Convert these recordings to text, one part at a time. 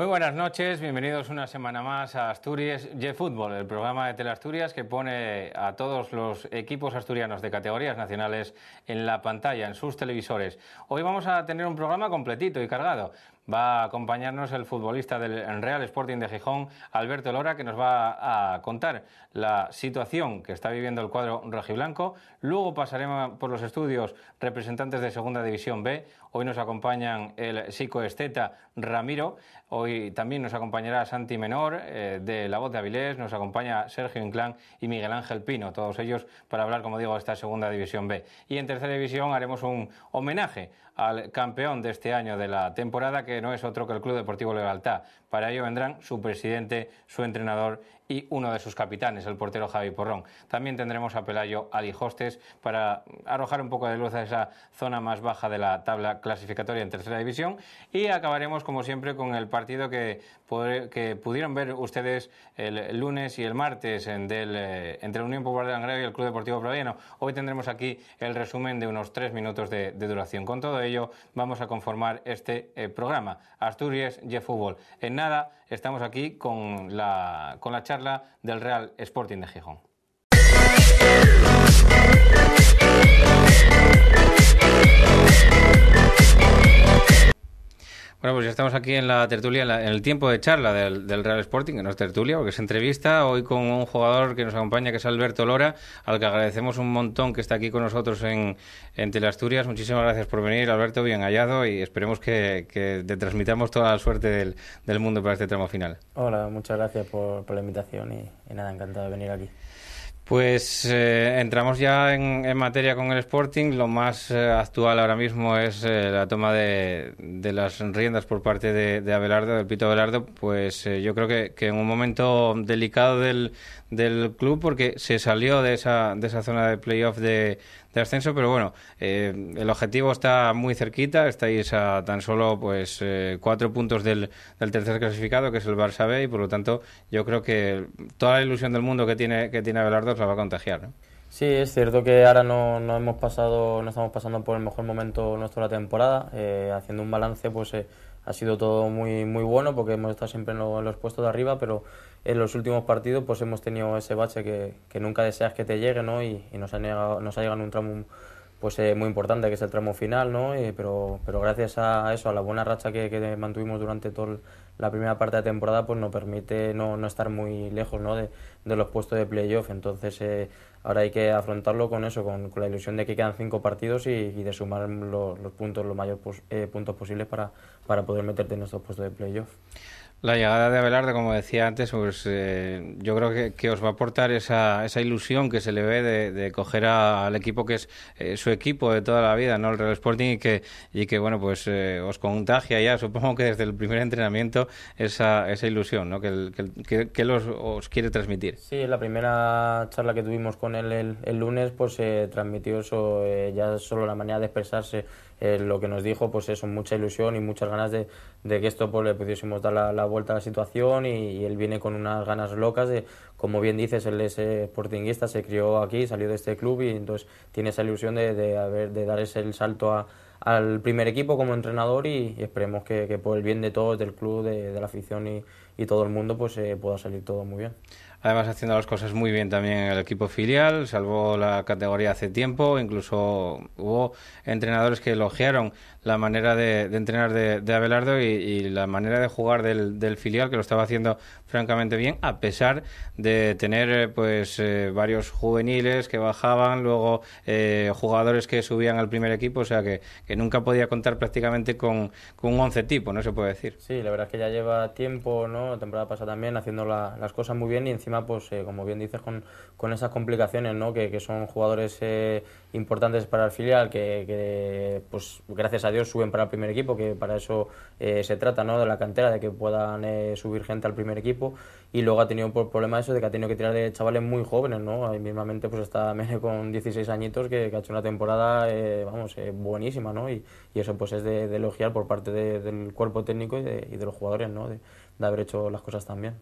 Muy buenas noches, bienvenidos una semana más a Asturias G Football, el programa de Teleasturias que pone a todos los equipos asturianos de categorías nacionales en la pantalla, en sus televisores. Hoy vamos a tener un programa completito y cargado. Va a acompañarnos el futbolista del Real Sporting de Gijón, Alberto Lora, que nos va a contar la situación que está viviendo el cuadro rojiblanco. Luego pasaremos por los estudios representantes de Segunda División B, Hoy nos acompañan el psicoesteta Ramiro, hoy también nos acompañará Santi Menor eh, de La Voz de Avilés, nos acompaña Sergio Inclán y Miguel Ángel Pino, todos ellos para hablar, como digo, de esta segunda división B. Y en tercera división haremos un homenaje al campeón de este año de la temporada, que no es otro que el Club Deportivo Lealtad. Para ello vendrán su presidente, su entrenador y uno de sus capitanes, el portero Javi Porrón. También tendremos a Pelayo Alijostes para arrojar un poco de luz a esa zona más baja de la tabla clasificatoria en tercera división y acabaremos como siempre con el partido que, que pudieron ver ustedes el lunes y el martes en eh, entre la Unión Popular de Langreo y el Club Deportivo Praviano. Hoy tendremos aquí el resumen de unos tres minutos de, duración. Con todo ello vamos a conformar este eh, programa Asturias y Fútbol. En nada estamos aquí con la, con la charla del Real Sporting de Gijón. Bueno, pues ya estamos aquí en la tertulia, en, el tiempo de charla del, Real Sporting, que no es tertulia, porque es entrevista, hoy con un jugador que nos acompaña, que es Alberto Lora, al que agradecemos un montón que está aquí con nosotros en, en Teleasturias. Muchísimas gracias por venir, Alberto, bien hallado, y esperemos que, te transmitamos toda la suerte del, mundo para este tramo final. Hola, muchas gracias por, la invitación y nada, encantado de venir aquí. Pues eh, entramos ya en, materia con el Sporting. Lo más eh, actual ahora mismo es eh, la toma de, las riendas por parte de, de Abelardo, del Pito Abelardo. Pues yo creo que, en un momento delicado del, del club, porque se salió de esa, de esa zona de playoff de, de ascenso, pero bueno, eh, el objetivo está muy cerquita, estáis a tan solo pues eh, cuatro puntos del, tercer clasificado, que es el Barça B, y por lo tanto yo creo que toda la ilusión del mundo que tiene, que tiene Abelardo la va a contagiar, Sí, es cierto que ahora no, no, hemos pasado, no estamos pasando por el mejor momento de la temporada. Eh, haciendo un balance, pues ha sido todo muy, muy bueno porque hemos estado siempre en, los puestos de arriba, pero en los últimos partidos pues hemos tenido ese bache que, nunca deseas que te llegue, ¿no? Y, nos, ha llegado, nos ha llegado un tramo pues eh, muy importante que es el tramo final, ¿no? Eh, pero, pero gracias a eso, a la buena racha que, mantuvimos durante toda la primera parte de temporada, pues nos permite no, no estar muy lejos ¿no? de, los puestos de playoff. Entonces eh, ahora hay que afrontarlo con eso, con, la ilusión de que quedan cinco partidos y, de sumar los, puntos, los mayores puntos posibles para, para poder meterte en estos puestos de playoff. La llegada de Abelardo, como decía antes, pues eh, yo creo que, os va a aportar esa, esa ilusión que se le ve de, coger al equipo que es eh, su equipo de toda la vida, ¿no? El Real Sporting y que, y que bueno, pues eh, os contagia ya, supongo que desde el primer entrenamiento, esa, esa ilusión, ¿no? Que, que, que os, quiere transmitir. Sí, la primera charla que tuvimos con él el, lunes, pues se transmitió eso, ya solo la manera de expresarse eh, lo que nos dijo, pues eso, mucha ilusión y muchas ganas de, que esto pues, le pudiésemos dar la, vuelta a la situación y, él viene con unas ganas locas de, como bien dices, él es esportinguista, eh, se crió aquí, salió de este club y entonces tiene esa ilusión de, de, haber, de dar ese salto al primer equipo como entrenador y, esperemos que, por el bien de todos, del club, de, la afición y, todo el mundo, pues eh, pueda salir todo muy bien además haciendo las cosas muy bien también el equipo filial, salvó la categoría hace tiempo, incluso hubo entrenadores que elogiaron la manera de, entrenar de, Abelardo y, la manera de jugar del, filial que lo estaba haciendo francamente bien a pesar de tener eh, pues eh, varios juveniles que bajaban luego eh, jugadores que subían al primer equipo o sea que, nunca podía contar prácticamente con, un once tipo no se puede decir sí la verdad es que ya lleva tiempo no la temporada pasa también haciendo las cosas muy bien y encima pues como bien dices con, con esas complicaciones no que, son jugadores importantes para el filial que, que pues gracias a suben para el primer equipo, que para eso eh, se trata, ¿no? De la cantera, de que puedan eh, subir gente al primer equipo. Y luego ha tenido por problema eso de que ha tenido que tirar de chavales muy jóvenes, ¿no? Ahí mismamente pues está Mene con 16 añitos, que, ha hecho una temporada, eh, vamos, buenísima, ¿no? Y, eso pues es de, elogiar por parte del cuerpo técnico y de, los jugadores, ¿no? de haber hecho las cosas tan bien.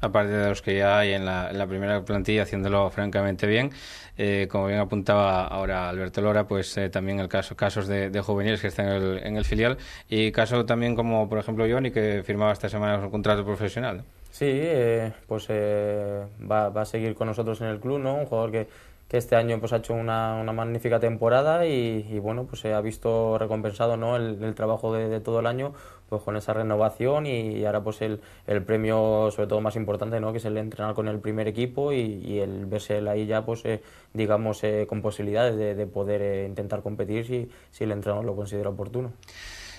Aparte de los que ya hay en la, primera plantilla haciéndolo francamente bien, eh, como bien apuntaba ahora Alberto Lora, pues eh, también el caso, casos de, de juveniles que están en el, filial y caso también como por ejemplo Johnny que firmaba esta semana su contrato profesional. Sí, eh, pues va, a seguir con nosotros en el club, ¿no? Un jugador que, este año pues ha hecho una, magnífica temporada y, bueno, pues se ha visto recompensado, ¿no? El, trabajo de todo el año pues, con esa renovación y ahora pues el, el premio sobre todo más importante que es el entrenar con el primer equipo y, el verse ahí ya pues eh, digamos eh, con posibilidades de, poder eh, intentar competir si, si el entrenador lo considera oportuno.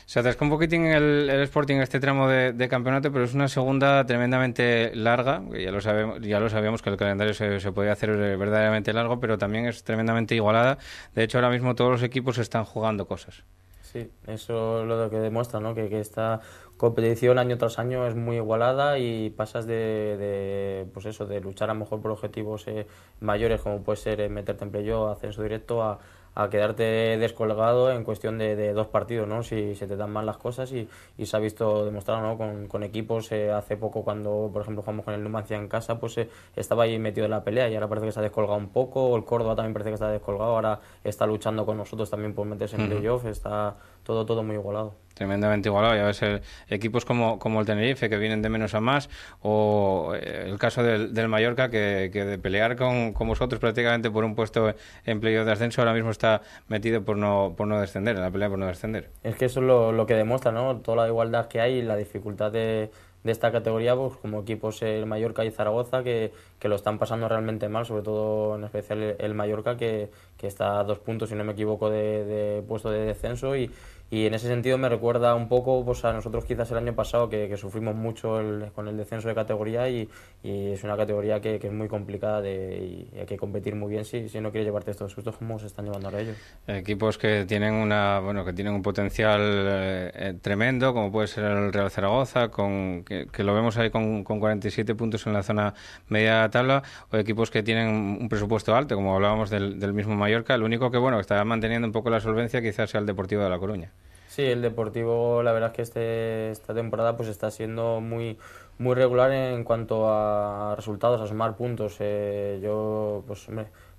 Se atascó un poquitín el, el Sporting este tramo de, campeonato, pero es una segunda tremendamente larga. Ya lo, sabemos, ya lo sabíamos que el calendario se podía hacer verdaderamente largo, pero también es tremendamente igualada. De hecho, ahora mismo todos los equipos están jugando cosas. Sí, eso es lo que demuestra, ¿no? que, que esta competición año tras año es muy igualada y pasas de, de pues eso, de luchar a lo mejor por objetivos eh, mayores como puede ser eh, meterte en playoff, ascenso directo, a, a quedarte descolgado en cuestión de, de, dos partidos, ¿no? Si se te dan mal las cosas y, y se ha visto demostrado, ¿no? Con, equipos, eh, hace poco cuando, por ejemplo, jugamos con el Numancia en casa, pues eh, estaba ahí metido en la pelea y ahora parece que se ha descolgado un poco, el Córdoba también parece que está descolgado, ahora está luchando con nosotros también por meterse en playoff, está todo, todo muy igualado tremendamente igualado. Ya ves, equipos como, como el Tenerife, que vienen de menos a más, o eh, el caso del, del Mallorca, que, de pelear con, vosotros prácticamente por un puesto en playoff de ascenso, ahora mismo está metido por no, por no descender, en la pelea por no descender. Es que eso es lo, lo que demuestra, ¿no? Toda la igualdad que hay y la dificultad de, esta categoría, pues como equipos el Mallorca y Zaragoza, que, que, lo están pasando realmente mal, sobre todo en especial el Mallorca, que, que está a dos puntos, si no me equivoco, de, de puesto de descenso y, y en ese sentido me recuerda un poco pues, a nosotros quizás el año pasado que, sufrimos mucho con el descenso de categoría y, es una categoría que, es muy complicada de, y hay que competir muy bien si, si no quieres llevarte estos sustos como se están llevando ahora ellos. Equipos que tienen, una, bueno, que tienen un potencial eh, eh, tremendo como puede ser el Real Zaragoza, con, que, lo vemos ahí con, 47 puntos en la zona media tabla, o equipos que tienen un presupuesto alto como hablábamos del, mismo Mallorca, el único que bueno está manteniendo un poco la solvencia quizás sea el Deportivo de La Coruña. Sí, el Deportivo, la verdad es que este, esta temporada pues está siendo muy, muy regular en cuanto a resultados, a sumar puntos. Eh, yo, pues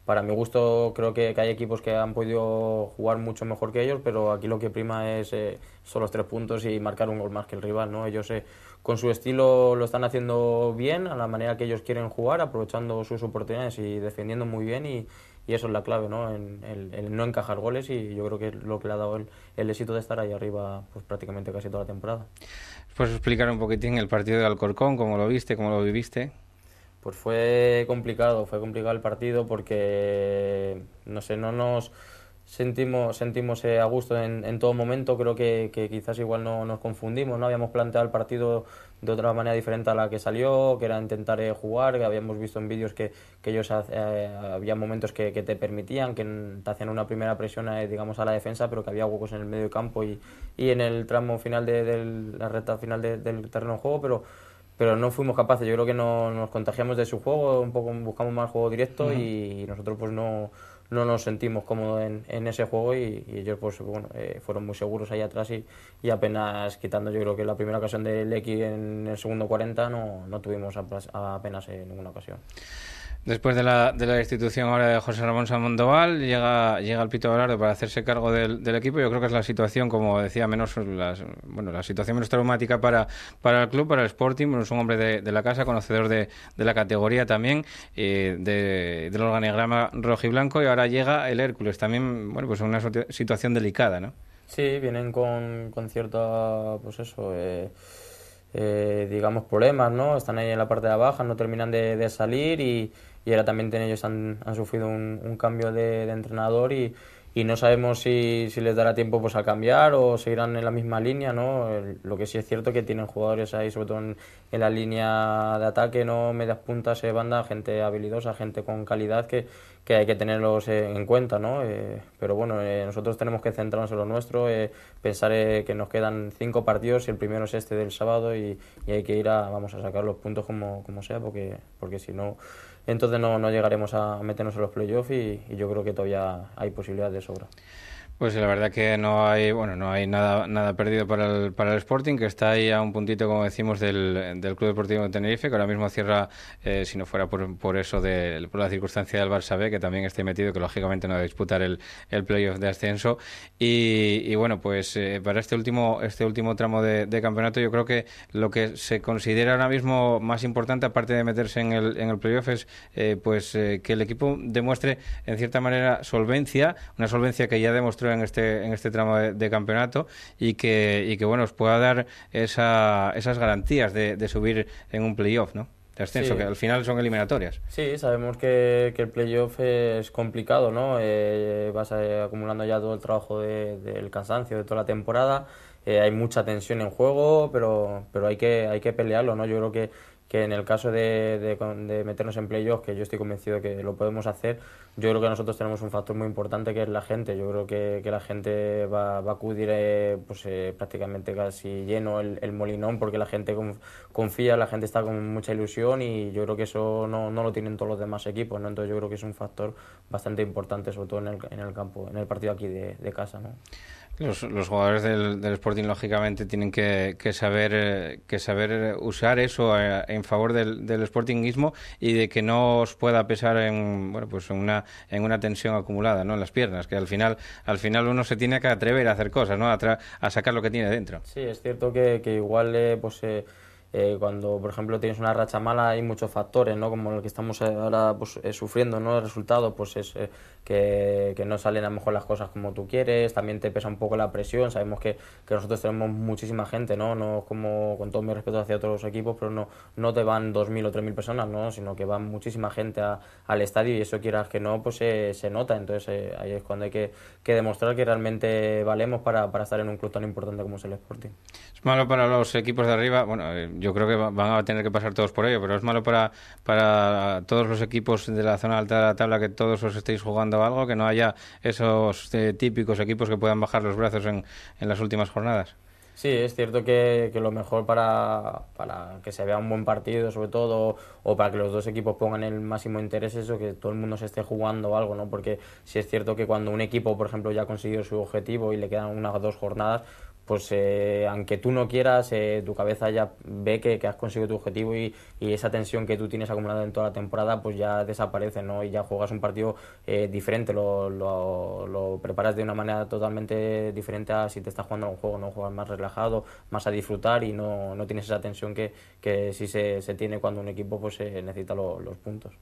para mi gusto creo que, hay equipos que han podido jugar mucho mejor que ellos, pero aquí lo que prima es eh, son los tres puntos y marcar un gol más que el rival, ¿no? Ellos eh, con su estilo lo están haciendo bien, a la manera que ellos quieren jugar, aprovechando sus oportunidades y defendiendo muy bien y, y eso es la clave, ¿no? En, el, no encajar goles y yo creo que es lo que le ha dado el, el éxito de estar ahí arriba pues prácticamente casi toda la temporada. ¿Puedes explicar un poquitín el partido de Alcorcón, cómo lo viste, cómo lo viviste? Pues fue complicado, fue complicado el partido porque, no sé, no nos sentimos, sentimos eh, a gusto en, en todo momento. Creo que, que, quizás igual no nos confundimos, ¿no? Habíamos planteado el partido de otra manera diferente a la que salió, que era intentar eh, jugar, que habíamos visto en vídeos que, ellos eh, había momentos que, te permitían, que te hacían una primera presión eh, digamos a la defensa, pero que había huecos en el medio campo y, en el tramo final de, la recta final del terreno de juego, pero pero no fuimos capaces, yo creo que no, nos contagiamos de su juego, un poco buscamos más juego directo y nosotros pues no no nos sentimos cómodos en, ese juego y, ellos pues bueno eh, fueron muy seguros ahí atrás y, y, apenas quitando yo creo que la primera ocasión del X en el segundo 40 no, no tuvimos apenas, apenas eh, ninguna ocasión. Después de la, de destitución ahora de José Ramón Samondoval llega, llega el Pito Alardo para hacerse cargo del, equipo. Yo creo que es la situación, como decía, menos pues bueno, la situación menos traumática para, para el club, para el Sporting. es un hombre de, la casa, conocedor de, la categoría también, eh, del organigrama rojo Y blanco. Y ahora llega el Hércules, también bueno, pues una situación delicada, ¿no? Sí, vienen con, con cierta, pues eso... Eh, eh, digamos, problemas, ¿no? Están ahí en la parte de abajo, no terminan de, salir y, y ahora también ellos han, sufrido un, cambio de, de entrenador y, y no sabemos si, si, les dará tiempo pues a cambiar o seguirán en la misma línea, ¿no? Lo que sí es cierto que tienen jugadores ahí, sobre todo en, la línea de ataque, ¿no? Medias puntas, de eh, banda, gente habilidosa, gente con calidad que, que hay que tenerlos eh, en cuenta, ¿no? Eh, pero bueno, nosotros tenemos que centrarnos en lo nuestro, pensar que nos quedan cinco partidos y el primero es este del sábado y, y hay que ir a, vamos, a sacar los puntos como, como sea porque, porque si no entonces no, no llegaremos a meternos en los playoffs y, y yo creo que todavía hay posibilidades de sobra. Pues la verdad que no hay, bueno, no hay nada, nada perdido para el, para el Sporting, que está ahí a un puntito, como decimos, del, Club Deportivo de Tenerife, que ahora mismo cierra, eh, si no fuera por, por eso, de, por la circunstancia del Barça B, que también está metido, que lógicamente no va a disputar el, playoff de ascenso. Y, bueno, pues eh, para este último, este último tramo de, campeonato, yo creo que lo que se considera ahora mismo más importante, aparte de meterse en el, en el playoff, es eh, pues que el equipo demuestre, en cierta manera, solvencia, una solvencia que ya demostró en este, en este tramo de, campeonato y que, y que, bueno, os pueda dar esas garantías de, subir en un playoff, ¿no? de ascenso, que al final son eliminatorias. Sí, sabemos que, el playoff es complicado, ¿no? Eh, vas eh, acumulando ya todo el trabajo del cansancio de toda la temporada. Eh, hay mucha tensión en juego, pero, pero hay, que, hay que pelearlo, ¿no? Yo creo que que en el caso de, de, meternos en playoffs, que yo estoy convencido que lo podemos hacer, yo creo que nosotros tenemos un factor muy importante que es la gente. Yo creo que, la gente va, va a acudir eh, pues, eh, prácticamente casi lleno el, molinón porque la gente confía, la gente está con mucha ilusión y yo creo que eso no, lo tienen todos los demás equipos. ¿no? Entonces yo creo que es un factor bastante importante, sobre todo en el, en el campo, en el partido aquí de, de casa. ¿no? Los, jugadores del, Sporting, lógicamente, tienen que, saber, eh, que saber usar eso eh, en favor del, Sportingismo y de que no os pueda pesar en, bueno, pues una, en una tensión acumulada ¿no? en las piernas, que al final, al final uno se tiene que atrever a hacer cosas, ¿no? a, sacar lo que tiene dentro. Sí, es cierto que, que igual eh, pues, eh, cuando, por ejemplo, tienes una racha mala hay muchos factores, ¿no? Como el que estamos ahora pues, eh, sufriendo, ¿no? El resultado, pues es eh, que, no salen a lo mejor las cosas como tú quieres, también te pesa un poco la presión, sabemos que, nosotros tenemos muchísima gente, ¿no? No como, con todo mi respeto hacia otros equipos, pero no, te van 2.000 o 3.000 personas, ¿no? Sino que van muchísima gente al estadio y eso quieras que no, pues se nota, entonces ahí es cuando hay que, que demostrar que realmente valemos para, para estar en un club tan importante como es el Sporting es malo para los equipos de arriba. Bueno, eh, yo creo que van a tener que pasar todos por ello, pero es malo para, para todos los equipos de la zona alta de la tabla que todos os estéis jugando algo, que no haya esos eh, típicos equipos que puedan bajar los brazos en, en las últimas jornadas. Sí, es cierto que, lo mejor para, para, que se vea un buen partido, sobre todo, o para que los dos equipos pongan el máximo interés, eso que todo el mundo se esté jugando algo, ¿no? Porque sí es cierto que cuando un equipo, por ejemplo, ya ha conseguido su objetivo y le quedan unas dos jornadas, pues eh, aunque tú no quieras, eh, tu cabeza ya ve que, que has conseguido tu objetivo y, y, esa tensión que tú tienes acumulada en toda la temporada, pues ya desaparece, ¿no? Y ya juegas un partido eh, diferente, lo, lo, preparas de una manera totalmente diferente a si te estás jugando a un juego, ¿no? Juegas más relajado, más a disfrutar y no, tienes esa tensión que, que sí se, se tiene cuando un equipo pues necesita los puntos.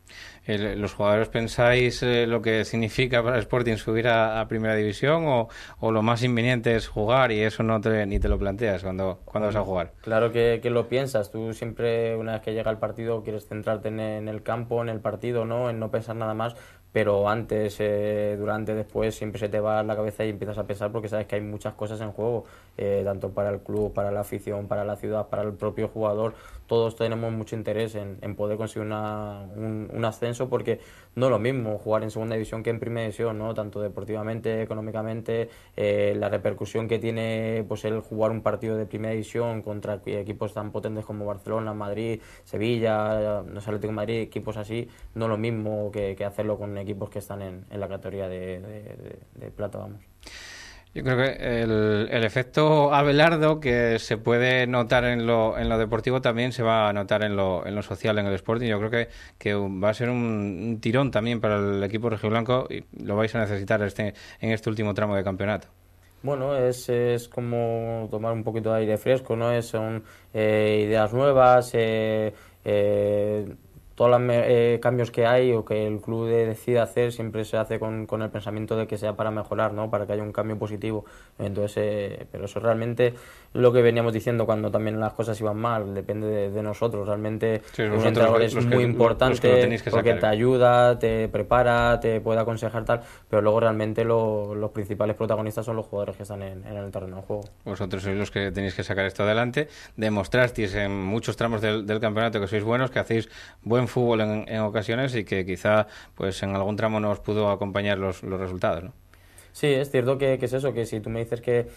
¿Los jugadores pensáis lo que significa para Sporting subir a, Primera División o, o lo más inminente es jugar y eso no ni te lo planteas cuando, cuando vas a jugar. Claro que, lo piensas. Tú siempre, una vez que llega el partido, quieres centrarte en, el campo, en el partido, ¿no? En no pensar nada más pero antes, eh, durante, después, siempre se te va la cabeza y empiezas a pensar porque sabes que hay muchas cosas en juego, eh, tanto para el club, para la afición, para la ciudad, para el propio jugador todos tenemos mucho interés en, poder conseguir un, ascenso porque no es lo mismo jugar en segunda división que en primera división, ¿no? Tanto deportivamente, económicamente, eh, la repercusión que tiene pues el jugar un partido de primera división contra equipos tan potentes como Barcelona, Madrid, Sevilla, no eh, Atlético de Madrid, equipos así, no es lo mismo que, hacerlo con equipos que están en, la categoría de, plata, vamos. Yo creo que el, efecto Abelardo que se puede notar en lo, en lo deportivo también se va a notar en lo, en lo social, en el Sporting. Yo creo que, que va a ser un, tirón también para el equipo rojiblanco y lo vais a necesitar este, en este último tramo de campeonato. Bueno, es, es como tomar un poquito de aire fresco, ¿no? son eh, ideas nuevas. Eh, eh, todos los eh, cambios que hay o que el club decide hacer siempre se hace con, con, el pensamiento de que sea para mejorar, ¿no? para que haya un cambio positivo. Entonces, eh, pero eso realmente lo que veníamos diciendo cuando también las cosas iban mal, depende de, nosotros. Realmente un entrenador es muy importante que porque te ayuda, te prepara, te puede aconsejar tal, pero luego realmente los principales protagonistas son los jugadores que están en, el terreno de juego. Vosotros sois los que tenéis que sacar esto adelante, demostrasteis en muchos tramos del, del campeonato que sois buenos, que hacéis buen fútbol en, ocasiones y que quizá pues en algún tramo nos pudo acompañar los, resultados. ¿no? Sí, es cierto que, que es eso, que si tú me dices que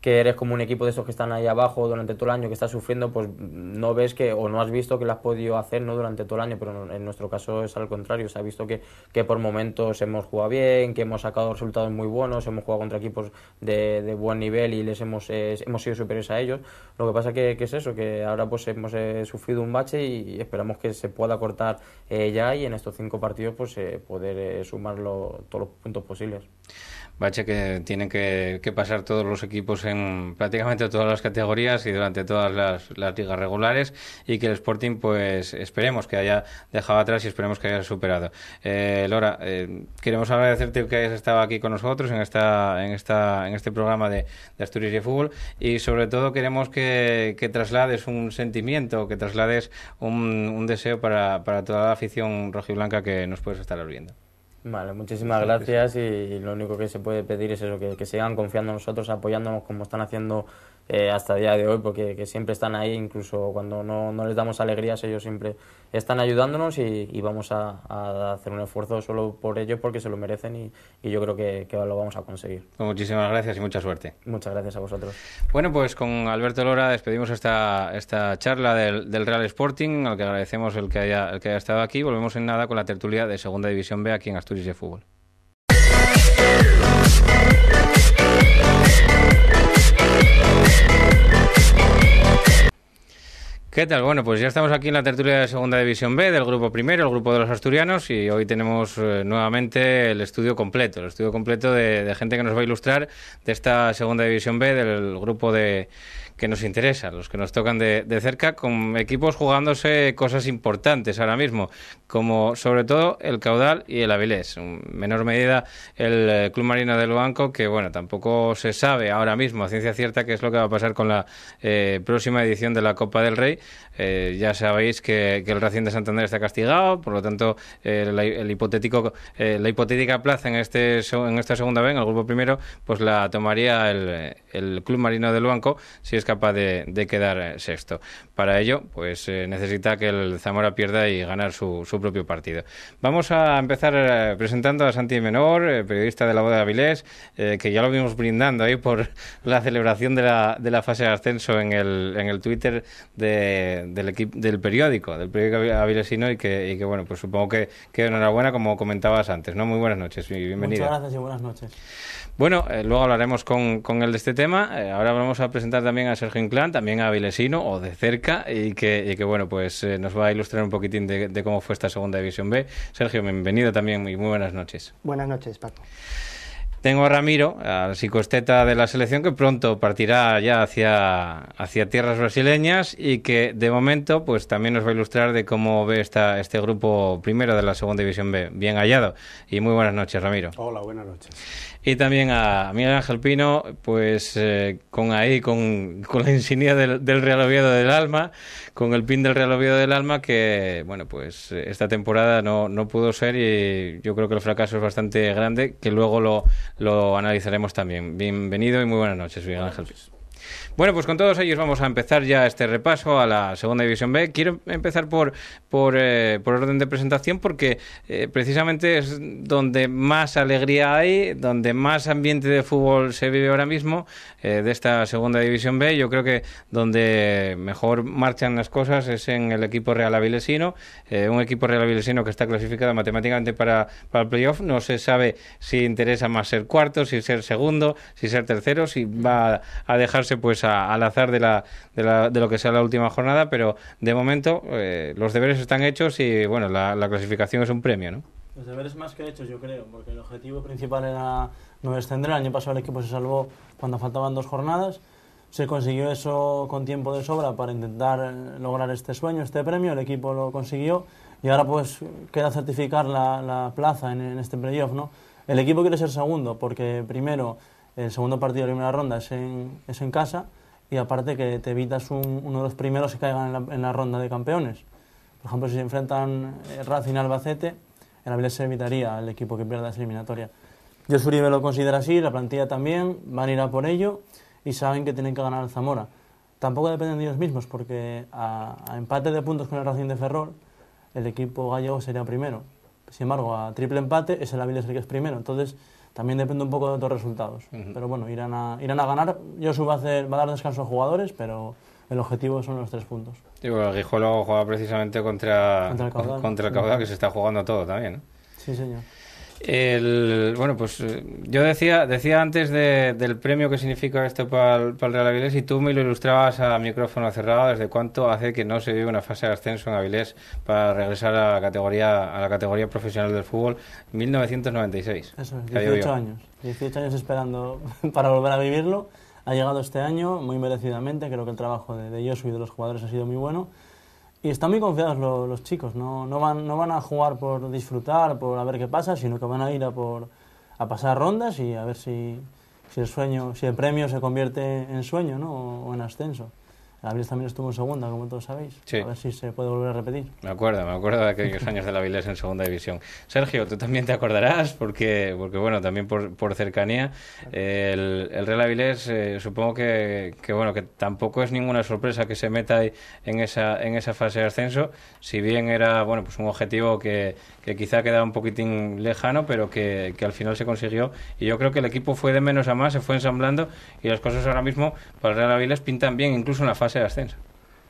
que eres como un equipo de esos que están ahí abajo durante todo el año, que estás sufriendo, pues no ves que, o no has visto que lo has podido hacer no durante todo el año, pero en nuestro caso es al contrario, se ha visto que, que por momentos hemos jugado bien, que hemos sacado resultados muy buenos, hemos jugado contra equipos de, buen nivel y les hemos, hemos sido superiores a ellos. Lo que pasa que, que es eso, que ahora pues hemos eh, sufrido un bache y esperamos que se pueda cortar eh, ya y en estos cinco partidos pues eh, poder sumar todos los puntos posibles bache que tienen que, pasar todos los equipos en prácticamente todas las categorías y durante todas las, ligas regulares y que el Sporting pues esperemos que haya dejado atrás y esperemos que haya superado. Eh, Lora, eh, queremos agradecerte que hayas estado aquí con nosotros en esta en esta en este programa de, Asturias y Fútbol y sobre todo queremos que, traslades un sentimiento, que traslades un, deseo para, para toda la afición rojiblanca que nos puedes estar oyendo. Vale, muchísimas gracias y lo único que se puede pedir es eso, que, sigan confiando en nosotros, apoyándonos como están haciendo eh, hasta el día de hoy, porque siempre están ahí, incluso cuando no les damos alegrías, ellos siempre están ayudándonos y, vamos a, hacer un esfuerzo solo por ello porque se lo merecen y, yo creo que, lo vamos a conseguir. Pues muchísimas gracias y mucha suerte. Muchas gracias a vosotros. Bueno, pues con Alberto Lora despedimos esta, esta charla del, del Real Sporting, al que agradecemos el que, haya, el que haya estado aquí. Volvemos en nada con la tertulia de Segunda División B aquí en Asturias de Fútbol. ¿Qué tal? Bueno, pues ya estamos aquí en la tertulia de Segunda División B del grupo primero, el grupo de los asturianos, y hoy tenemos eh, nuevamente el estudio completo, el estudio completo de, gente que nos va a ilustrar de esta Segunda División B del grupo de que nos interesa, los que nos tocan de, de, cerca, con equipos jugándose cosas importantes ahora mismo, como sobre todo el Caudal y el Avilés. En menor medida el eh, Club Marino del Banco, que bueno, tampoco se sabe ahora mismo a ciencia cierta qué es lo que va a pasar con la eh, próxima edición de la Copa del Rey. Eh, ya sabéis que, que, el Racing de Santander está castigado, por lo tanto la, el hipotético, la hipotética plaza en, este, en esta segunda vez, en el grupo primero, pues la tomaría el, el Club Marino del Banco, si es capaz de, quedar eh, sexto. Para ello, pues eh, necesita que el Zamora pierda y ganar su, su propio partido. Vamos a empezar eh, presentando a Santi Menor, periodista de la Boda de Avilés, que ya lo vimos brindando ahí por la celebración de la, de la fase de ascenso en el, en el Twitter de, del, del periódico, del periódico avilesino, y que, bueno, pues supongo que, enhorabuena, como comentabas antes. ¿no? Muy buenas noches y bienvenido. Muchas gracias y buenas noches. Bueno, eh, luego hablaremos con, con, él de este tema. Eh, ahora vamos a presentar también a Sergio Inclán, también a Vilesino, o de cerca, y que, bueno, pues eh, nos va a ilustrar un poquitín de, cómo fue esta segunda división B. Sergio, bienvenido también y muy buenas noches. Buenas noches, Paco. Tengo a Ramiro, al psicosteta de la selección, que pronto partirá ya hacia, hacia tierras brasileñas y que de momento pues también nos va a ilustrar de cómo ve esta, este grupo primero de la Segunda División B. Bien hallado y muy buenas noches, Ramiro. Hola, buenas noches. Y también a Miguel Ángel Pino, pues eh, con ahí, con, la insignia del, Real Oviedo del Alma, con el pin del Real Oviedo del Alma, que, bueno, pues esta temporada no, pudo ser y yo creo que el fracaso es bastante grande, que luego lo, lo analizaremos también. Bienvenido y muy buenas noches, Miguel Ángel. Bueno, pues con todos ellos vamos a empezar ya este repaso a la Segunda División B. Quiero empezar por, por, eh, orden de presentación porque eh, precisamente es donde más alegría hay, donde más ambiente de fútbol se vive ahora mismo eh, de esta Segunda División B. Yo creo que donde mejor marchan las cosas es en el equipo Real Avilesino, un equipo Real Avilesino que está clasificado matemáticamente para, para el playoff. No se sabe si interesa más ser cuarto, si ser segundo, si ser tercero, si va a dejarse pues al azar de, lo que sea la última jornada, pero de momento eh, los deberes están hechos y bueno, la, clasificación es un premio, ¿no? Los deberes más que hechos, yo creo, porque el objetivo principal era no descender. El año pasado el equipo se salvó cuando faltaban dos jornadas. Se consiguió eso con tiempo de sobra para intentar lograr este sueño, este premio. El equipo lo consiguió y ahora pues queda certificar la, plaza en, en este playoff, ¿no? El equipo quiere ser segundo porque primero el segundo partido de la primera ronda es en, casa y aparte que te evitas uno de los primeros que caigan en la, ronda de campeones. Por ejemplo, si se enfrentan eh, Racing Albacete, el Avilés se evitaría al equipo que pierda esa eliminatoria. Yo Uribe lo considera así, la plantilla también, van a ir a por ello y saben que tienen que ganar al Zamora. Tampoco dependen de ellos mismos porque a, empate de puntos con el Racing de Ferrol, el equipo gallego sería primero. Sin embargo, a triple empate es el Avilés el que es primero. Entonces, también depende un poco de otros resultados. Pero bueno, irán a, irán a ganar. yo va a, hacer, va a dar descanso a jugadores, pero el objetivo son los tres puntos. y que juega precisamente contra, contra el Caudal, que se está jugando todo también. Sí, señor bueno, pues eh, yo decía, decía antes del premio que significa esto para el, Real Avilés y tú me lo ilustrabas a micrófono cerrado desde cuánto hace que no se vive una fase de ascenso en Avilés para regresar a la categoría, a la categoría profesional del fútbol 1996. Eso es, 18 años. 18 años esperando para volver a vivirlo. Ha llegado este año muy merecidamente, creo que el trabajo de, de Josu y de los jugadores ha sido muy bueno. Y están muy confiados los, chicos, no, no, van, no van a jugar por disfrutar, por a ver qué pasa, sino que van a ir a, por, a pasar rondas y a ver si, si el sueño, si el premio se convierte en sueño ¿no? o en ascenso. La Avilés también estuvo en segunda, como todos sabéis. A ver si se puede volver a repetir. Me acuerdo, me acuerdo de aquellos años de la Avilés en segunda división. Sergio, tú también te acordarás, porque, porque bueno, también por, por cercanía, eh, el, Real Avilés eh, supongo que, que, bueno, que tampoco es ninguna sorpresa que se meta ahí en esa, en esa fase de ascenso, si bien era, bueno, pues un objetivo que, que quizá quedaba un poquitín lejano, pero que, que al final se consiguió. Y yo creo que el equipo fue de menos a más, se fue ensamblando y las cosas ahora mismo para el Real Avilés pintan bien, incluso en la fase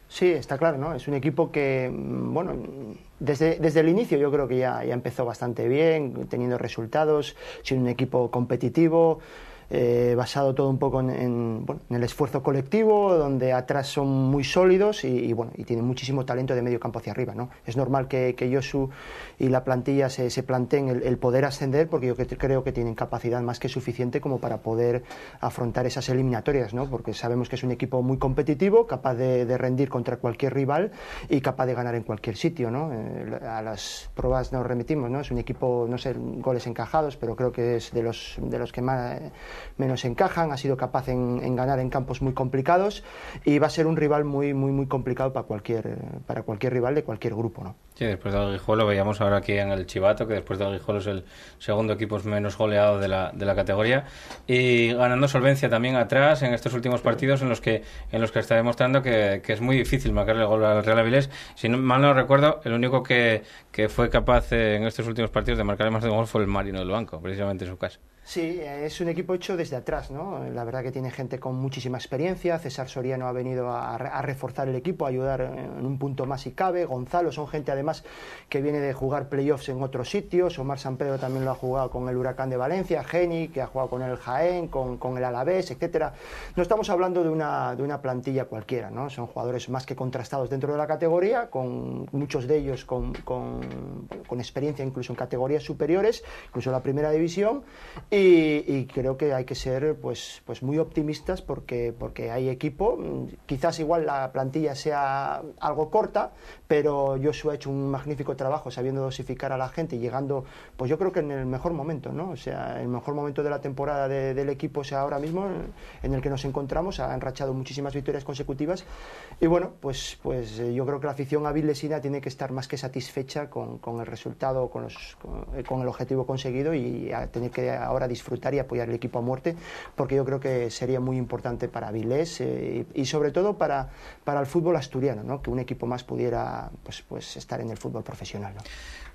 Sí, está claro, ¿no? Es un equipo que, mm, bueno, desde, el inicio yo creo que ya, ya empezó bastante bien, teniendo resultados, siendo un equipo competitivo, eh, basado todo un poco en, bueno, en, el esfuerzo colectivo, donde atrás son muy sólidos y, bueno, y tienen muchísimo talento de medio campo hacia arriba. ¿no? Es normal que, que Josu y la plantilla se, se planteen el, poder ascender, porque yo creo que tienen capacidad más que suficiente como para poder afrontar esas eliminatorias, ¿no? porque sabemos que es un equipo muy competitivo, capaz de, rendir contra cualquier rival y capaz de ganar en cualquier sitio. ¿no? Eh, a las pruebas nos remitimos, ¿no? es un equipo, no sé, goles encajados, pero creo que es de los, de los que más menos encajan, ha sido capaz en, ganar en campos muy complicados y va a ser un rival muy, muy, muy complicado para cualquier, para cualquier rival de cualquier grupo. ¿no? Sí, después de Guijuelo, veíamos ahora aquí en el Chivato, que después de Guijuelo es el segundo equipo menos goleado de la, de la categoría y ganando solvencia también atrás en estos últimos partidos en los que, en los que está demostrando que, es muy difícil marcarle gol al Real Avilés. Si mal no recuerdo, el único que, que fue capaz en estos últimos partidos de marcarle más de gol fue el Marino del Banco, precisamente en su caso. Sí, eh, es un equipo hecho desde atrás, ¿no? La verdad que tiene gente con muchísima experiencia. César Soriano ha venido a, reforzar el equipo, a ayudar en un punto más si cabe. Gonzalo, son gente además que viene de jugar playoffs en otros sitios. Omar San Pedro también lo ha jugado con el Huracán de Valencia. Geni, que ha jugado con el Jaén, con, el Alavés, etcétera. No estamos hablando de una, de una plantilla cualquiera, ¿no? Son jugadores más que contrastados dentro de la categoría, con muchos de ellos con, con, experiencia incluso en categorías superiores, incluso en la primera división. Y y, creo que hay que ser pues, pues muy optimistas porque, porque hay equipo. Quizás igual la plantilla sea algo corta, pero Joshua ha hecho un magnífico trabajo sabiendo dosificar a la gente y llegando, pues yo creo que en el mejor momento, ¿no? O sea, el mejor momento de la temporada del equipo, sea, ahora mismo en el que nos encontramos, ha enrachado muchísimas victorias consecutivas. Y bueno, pues, pues eh, yo creo que la afición avilesina tiene que estar más que satisfecha con, el resultado, con, eh, con, el objetivo conseguido y tener que ahora disfrutar y apoyar el equipo a muerte, porque yo creo que sería muy importante para Vilés eh, y, sobre todo para, para el fútbol asturiano, ¿no? que un equipo más pudiera pues, pues estar en el fútbol profesional.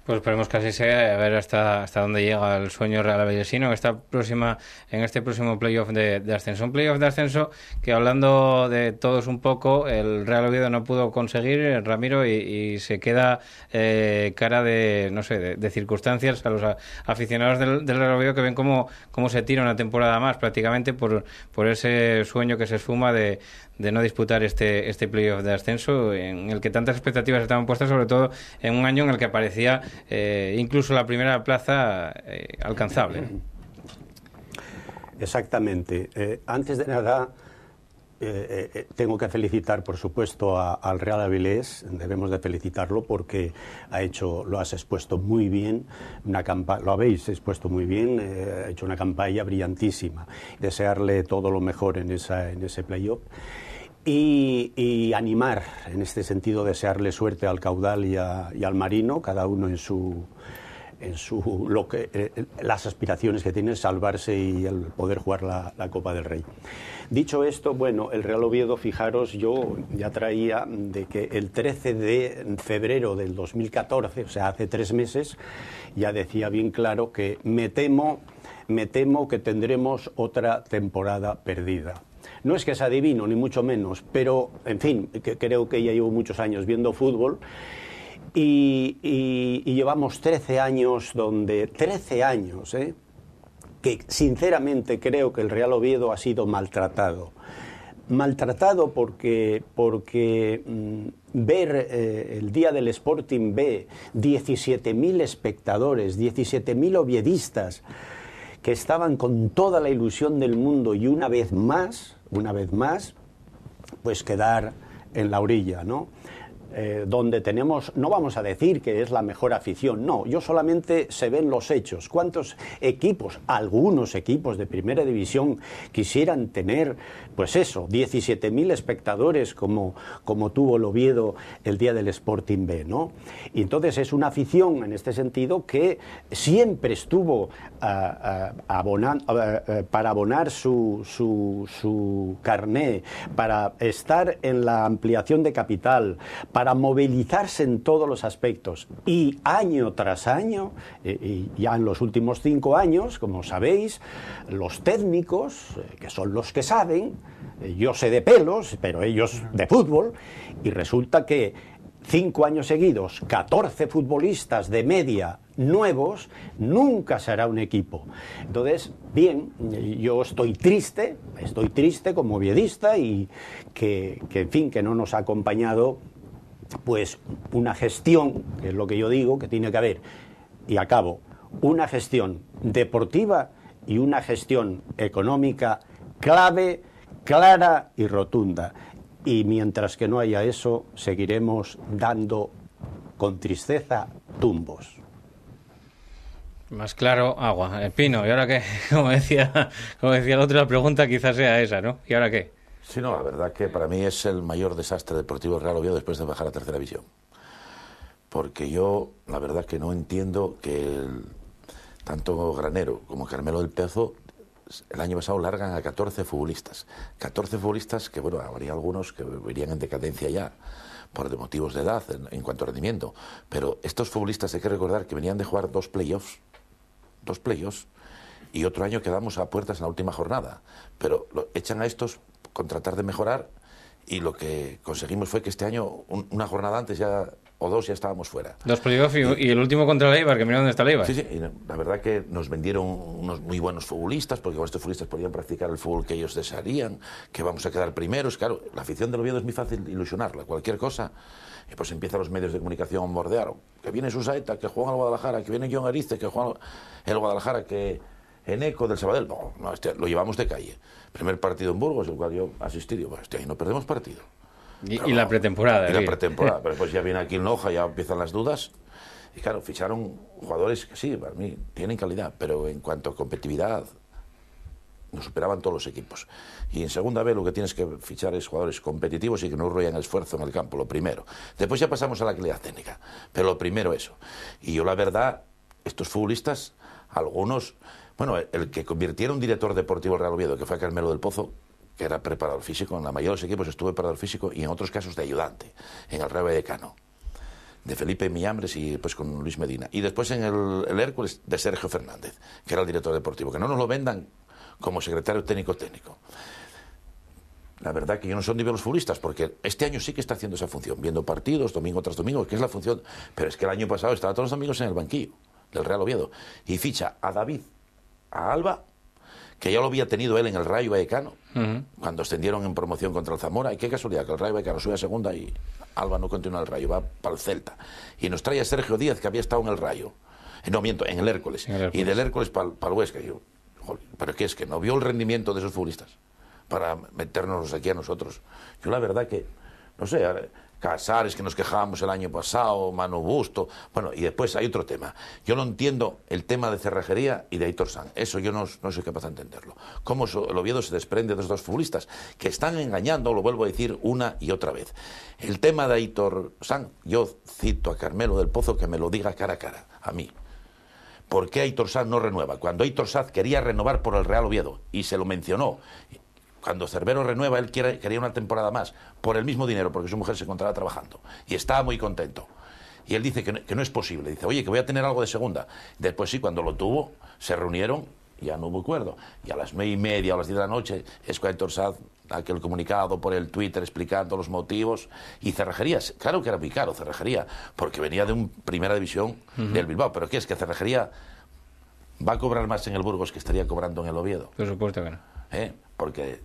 Pues esperemos que así sea, a ver hasta, hasta dónde llega el sueño real avellesino esta próxima, en este próximo playoff de, ascenso. Un playoff de ascenso que hablando de todos un poco, el Real Oviedo no pudo conseguir, Ramiro, y, se queda eh, cara de, no sé, de, circunstancias a los aficionados del, del, Real Oviedo que ven cómo, cómo se tira una temporada más prácticamente por, por ese sueño que se esfuma de, de no disputar este, este, playoff de ascenso en el que tantas expectativas estaban puestas, sobre todo en un año en el que aparecía eh, incluso la primera plaza eh, alcanzable. Exactamente. Eh, antes de nada, tengo que felicitar, por supuesto, al Real Avilés. Debemos de felicitarlo porque ha hecho, lo has expuesto muy bien, una campa lo habéis expuesto muy bien, ha hecho una campaña brillantísima. Desearle todo lo mejor en, esa, en ese playoff y, animar, en este sentido, desearle suerte al caudal y, al marino, cada uno en su en su, lo que, eh, las aspiraciones que tiene, salvarse y el poder jugar la, la, Copa del Rey. Dicho esto, bueno, el Real Oviedo, fijaros, yo ya traía de que el 13 de febrero del 2014, o sea, hace tres meses, ya decía bien claro que me temo, me temo que tendremos otra temporada perdida. No es que sea adivino, ni mucho menos, pero, en fin, creo que ya llevo muchos años viendo fútbol. Y, llevamos 13 años donde, 13 años, ¿eh? que sinceramente creo que el Real Oviedo ha sido maltratado. Maltratado porque, porque mm, ver eh, el día del Sporting B, 17.000 espectadores, 17.000 oviedistas que estaban con toda la ilusión del mundo y una vez más una vez más, pues quedar en la orilla, ¿no? Eh, donde tenemos, no vamos a decir que es la mejor afición, no, yo solamente se ven los hechos. ¿Cuántos equipos, algunos equipos de primera división quisieran tener, pues eso, 17.000 espectadores como, como tuvo el Oviedo el día del Sporting B, ¿no? Y entonces es una afición en este sentido que siempre estuvo ah, ah, ah, eh, para abonar su, su, su carné, para estar en la ampliación de capital, para movilizarse en todos los aspectos. Y año tras año, eh, ya en los últimos cinco años, como sabéis, los técnicos, eh, que son los que saben, eh, yo sé de pelos, pero ellos de fútbol, y resulta que cinco años seguidos, 14 futbolistas de media nuevos, nunca será un equipo. Entonces, bien, yo estoy triste, estoy triste como viedista y que, que en fin, que no nos ha acompañado pues una gestión, que es lo que yo digo, que tiene que haber, y acabo, una gestión deportiva y una gestión económica clave, clara y rotunda. Y mientras que no haya eso, seguiremos dando con tristeza tumbos. Más claro, agua, el pino. ¿Y ahora qué? Como decía, como decía la otra pregunta, quizás sea esa, ¿no? ¿Y ahora qué? Sí, no, la verdad que para mí es el mayor desastre deportivo Real Oviedo después de bajar a tercera división. Porque yo, la verdad que no entiendo que tanto Granero como Carmelo del Pezo el año pasado largan a 14 futbolistas. 14 futbolistas que, bueno, habría algunos que irían en decadencia ya por motivos de edad en, cuanto a rendimiento. Pero estos futbolistas hay que recordar que venían de jugar dos playoffs. Dos playoffs. Y otro año quedamos a puertas en la última jornada. Pero echan a estos con tratar de mejorar y lo que conseguimos fue que este año, una jornada antes ya o dos ya estábamos fuera. Dos playoffs y, el último contra el Eibar, que mira dónde está el Eibar. Sí, sí, la verdad que nos vendieron unos muy buenos futbolistas, porque estos futbolistas podían practicar el fútbol que ellos desearían, que vamos a quedar primeros. Claro, la afición del Oviedo es muy fácil ilusionarla, cualquier cosa. Y pues empiezan los medios de comunicación a bordear. Que viene Susaeta, que juega al Guadalajara, que viene John Ariste, que juega el Guadalajara, que en eco del Sabadell. No, no este, lo llevamos de calle primer partido en Burgos, el cual yo asistí, digo, bueno, este ahí no perdemos partido. Y, la pretemporada. Y la pretemporada, pero pues ya viene aquí en Loja, ya empiezan las dudas. Y claro, ficharon jugadores que sí, para mí tienen calidad, pero en cuanto a competitividad, nos superaban todos los equipos. Y en segunda vez lo que tienes que fichar es jugadores competitivos y que no el esfuerzo en el campo, lo primero. Después ya pasamos a la calidad técnica, pero lo primero eso. Y yo la verdad, estos futbolistas, algunos bueno, el que convirtiera un director deportivo al Real Oviedo, que fue Carmelo del Pozo, que era preparador físico, en la mayoría de los equipos estuve preparador físico y en otros casos de ayudante, en el Real Vallecano. De Felipe Miambres y pues con Luis Medina. Y después en el, Hércules de Sergio Fernández, que era el director deportivo. Que no nos lo vendan como secretario técnico técnico. La verdad que yo no soy son los futbolistas, porque este año sí que está haciendo esa función, viendo partidos domingo tras domingo, que es la función. Pero es que el año pasado estaba todos los domingos en el banquillo del Real Oviedo y ficha a David a Alba, que ya lo había tenido él en el Rayo Vallecano, cuando ascendieron en promoción contra el Zamora. Y qué casualidad que el Rayo Vallecano sube a segunda y Alba no continúa el Rayo, va para el Celta. Y nos trae a Sergio Díaz, que había estado en el Rayo. Eh, no, miento, en el Hércules. Y del Hércules para, el Huesca. pero ¿qué es? Que no vio el rendimiento de esos futbolistas para meternos aquí a nosotros. Yo la verdad que, no sé, ahora, Casares, que nos quejábamos el año pasado, mano Busto. Bueno, y después hay otro tema. Yo no entiendo el tema de cerrajería y de Aitor San. Eso yo no, soy capaz de entenderlo. Cómo el Oviedo se desprende de estos dos futbolistas que están engañando, lo vuelvo a decir una y otra vez. El tema de Aitor San, yo cito a Carmelo del Pozo que me lo diga cara a cara, a mí. ¿Por qué Aitor San no renueva? Cuando Aitor San quería renovar por el Real Oviedo y se lo mencionó cuando Cerbero renueva, él quería una temporada más, por el mismo dinero, porque su mujer se encontraba trabajando. Y estaba muy contento. Y él dice que no, es posible. Dice, oye, que voy a tener algo de segunda. Después sí, cuando lo tuvo, se reunieron, ya no hubo acuerdo. Y a las nueve y media o a las diez de la noche es aquel comunicado por el Twitter explicando los motivos y cerrajería. Claro que era muy caro cerrajería, porque venía de una primera división del Bilbao. Pero ¿qué es que cerrajería va a cobrar más en el Burgos que estaría cobrando en el Oviedo? Por supuesto que no. ¿Eh? Porque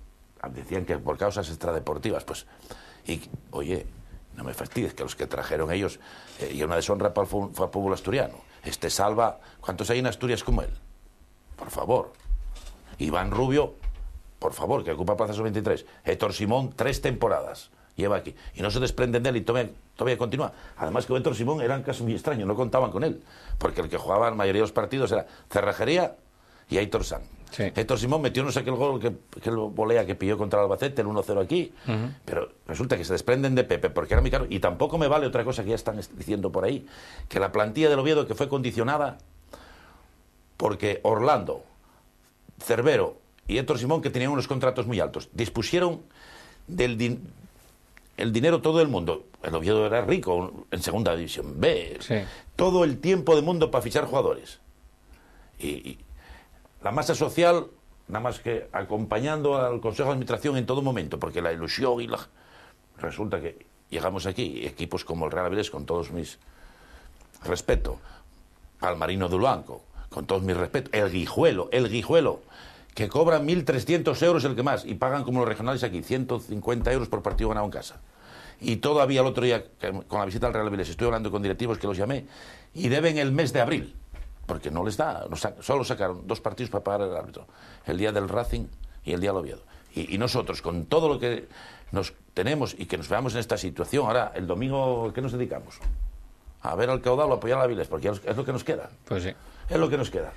decían que por causas extradeportivas, pues, y oye, no me fastidies, que los que trajeron ellos, eh, y una deshonra para el, para pueblo asturiano. Este salva, ¿cuántos hay en Asturias como él? Por favor. Iván Rubio, por favor, que ocupa plaza 23. Héctor Simón, tres temporadas lleva aquí. Y no se desprenden de él y todavía, todavía continúa. Además que Héctor Simón era un caso muy extraño, no contaban con él. Porque el que jugaba la mayoría de los partidos era cerrajería y Héctor Héctor Simón metió no sé qué gol que, que volea que pilló contra Albacete, el 1-0 aquí. Pero resulta que se desprenden de Pepe porque era mi caro. Y tampoco me vale otra cosa que ya están diciendo por ahí: que la plantilla del Oviedo que fue condicionada porque Orlando, ...Cerbero... y Héctor Simón, que tenían unos contratos muy altos, dispusieron del el dinero todo el mundo. El Oviedo era rico en segunda división B. Todo el tiempo del mundo para fichar jugadores. y la masa social, nada más que acompañando al Consejo de Administración en todo momento, porque la ilusión y la... Resulta que llegamos aquí, equipos como el Real Avilés, con todos mis respeto, al Marino Banco, con todos mis respetos, el Guijuelo, el Guijuelo, que cobra 1.300 euros el que más y pagan como los regionales aquí, 150 euros por partido ganado en casa. Y todavía el otro día, con la visita al Real Avilés, estoy hablando con directivos que los llamé, y deben el mes de abril porque no les da. Solo sacaron dos partidos para pagar el árbitro. El día del Racing y el día del Oviedo. Y, nosotros, con todo lo que nos tenemos y que nos veamos en esta situación, ahora, el domingo, ¿qué nos dedicamos? A ver al caudal o apoyar a la Viles, porque es lo que nos queda. Pues sí. Es lo que nos queda.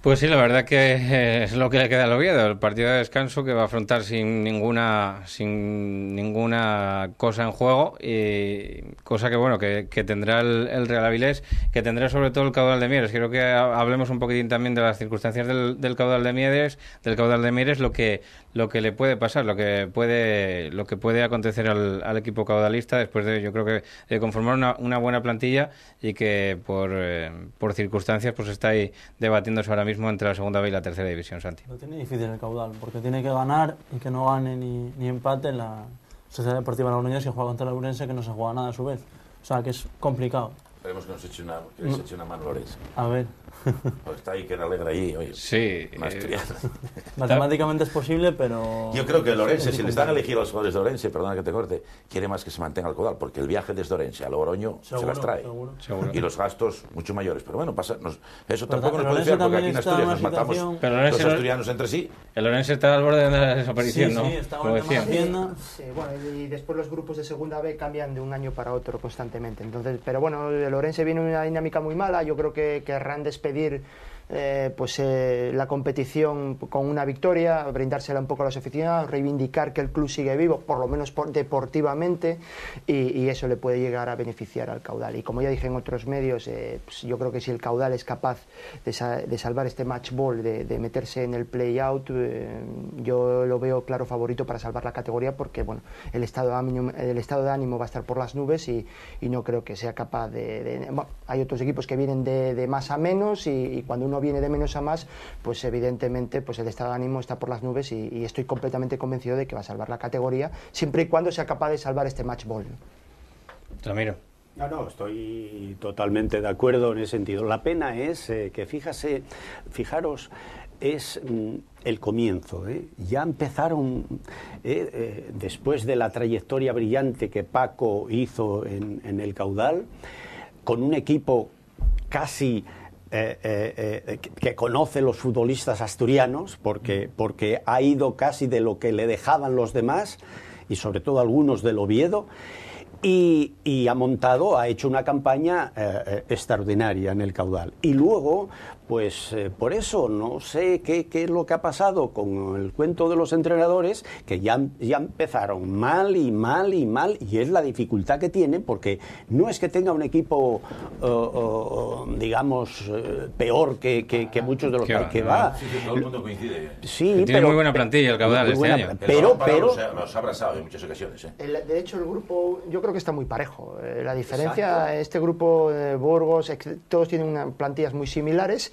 Pues sí, la verdad que eh, es lo que le queda al Oviedo, el partido de descanso que va a afrontar sin ninguna, sin ninguna cosa en juego, y cosa que bueno que, tendrá el, Real Avilés, que tendrá sobre todo el caudal de Mieres. Quiero que hablemos un poquitín también de las circunstancias del, del caudal de Mieres, del caudal de Mieres, lo que lo que le puede pasar, lo que puede, lo que puede acontecer al, equipo caudalista después de, yo creo que, de conformar una, buena plantilla y que eh, por, circunstancias pues está ahí debatiéndose ahora mismo entre la segunda y la tercera división, Santi. Lo tiene difícil el caudal, porque tiene que ganar y que no gane ni, empate en la Sociedad Deportiva de la Unión que juega contra la Urense que no se juega nada a su vez. O sea que es complicado. Esperemos que nos eche una, eche una A ver. Pues está ahí que era alegre ahí. oye. Sí. Eh, Matemáticamente es posible, pero... Yo creo que el Orense, si le están elegidos los jugadores de Orense, perdona que te corte, quiere más que se mantenga el Codal, porque el viaje desde Orense a Logroño se las trae. Seguro. Y los gastos mucho mayores. Pero bueno, pasa, eso tampoco nos puede ser, porque aquí en Asturias nos matamos pero los asturianos entre sí. El Orense está al borde de la desaparición, ¿no? Sí, está ahora sí, bueno, y después los grupos de segunda B cambian de un año para otro constantemente. Entonces, pero bueno, el Orense viene una dinámica muy mala, yo creo que querrán despedir pedir eh, pues, eh, la competición con una victoria, brindársela un poco a los aficionados, reivindicar que el club sigue vivo, por lo menos deportivamente, y, eso le puede llegar a beneficiar al caudal. Y como ya dije en otros medios, eh, pues, yo creo que si el caudal es capaz de, salvar este match ball, de, meterse en el play-out, yo lo veo claro favorito para salvar la categoría porque bueno, el, estado de ánimo, el estado de ánimo va a estar por las nubes y, no creo que sea capaz de... hay otros equipos que vienen de, más a menos y cuando uno viene de menos a más, pues evidentemente pues el estado de ánimo está por las nubes y, estoy completamente convencido de que va a salvar la categoría, siempre y cuando sea capaz de salvar este match ball. Ramiro. No, no, estoy totalmente de acuerdo en ese sentido. La pena es eh, que, fíjase, fijaros, es mm, el comienzo. ¿eh? Ya empezaron, eh, después de la trayectoria brillante que Paco hizo en el caudal, con un equipo casi eh, eh, eh, que, conoce los futbolistas asturianos, porque, mm. porque ha ido casi de lo que le dejaban los demás, y sobre todo algunos del Oviedo. Y, ha montado, ha hecho una campaña extraordinaria en el caudal. Y luego, pues eh, por eso no sé qué, es lo que ha pasado con el cuento de los entrenadores, que ya, empezaron mal y mal y mal, y es la dificultad que tienen, porque no es que tenga un equipo, eh, eh, digamos, peor que, muchos de los que, va. Sí, todo el mundo coincide. pero, tiene muy buena plantilla el caudal este año. Pero, pero, ha, en muchas ocasiones. de hecho, el grupo yo creo que está muy parejo. La diferencia, este grupo, de Burgos, todos tienen plantillas muy similares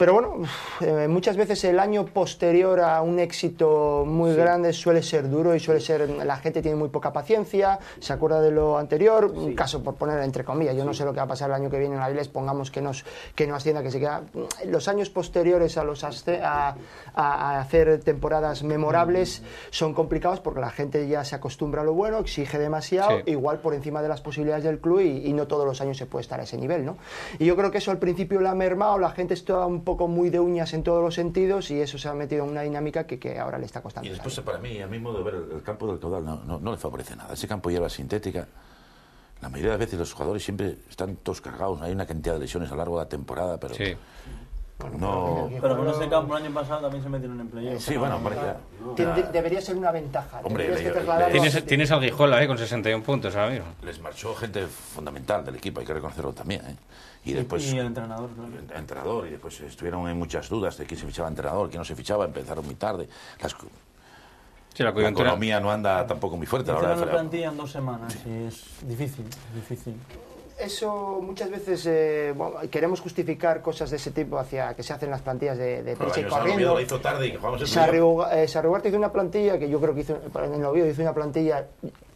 Pero bueno, eh, muchas veces el año posterior a un éxito muy grande suele ser duro y suele ser. La gente tiene muy poca paciencia, se acuerda de lo anterior. Un caso por poner entre comillas, yo no sé lo que va a pasar el año que viene en la Avilés, pongamos que, nos, que no ascienda, que se queda. Mm, los años posteriores a, los a, a hacer temporadas memorables mm. son complicados porque la gente ya se acostumbra a lo bueno, exige demasiado, igual por encima de las posibilidades del club y, y, no todos los años se puede estar a ese nivel, ¿no? Y yo creo que eso al principio la ha mermado, la gente está un poco poco muy de uñas en todos los sentidos y eso se ha metido en una dinámica que, ahora le está costando. Y después, para mí, a mi modo de ver, el campo del caudal no, le favorece nada. Ese campo lleva sintética, la mayoría de las veces los jugadores siempre están todos cargados. Hay una cantidad de lesiones a lo largo de la temporada, pero. No. Pero con ese campo el año pasado también se metieron en playoff. Sí, bueno, Debería ser una ventaja. Hombre, tienes, tienes al Guijola eh, con 61 puntos ahora Les marchó gente fundamental del equipo, hay que reconocerlo también. ¿eh? Y después. el entrenador, entrenador, y después estuvieron en muchas dudas de quién se fichaba entrenador, quién no se fichaba, empezaron muy tarde. la, economía no anda tampoco muy fuerte. La hora plantilla en dos semanas es difícil, difícil eso muchas veces eh, queremos justificar cosas de ese tipo hacia que se hacen las plantillas de, de corriendo. Lo hizo tarde eh, hizo una plantilla que yo creo que hizo, eh, en el Oviedo hizo una plantilla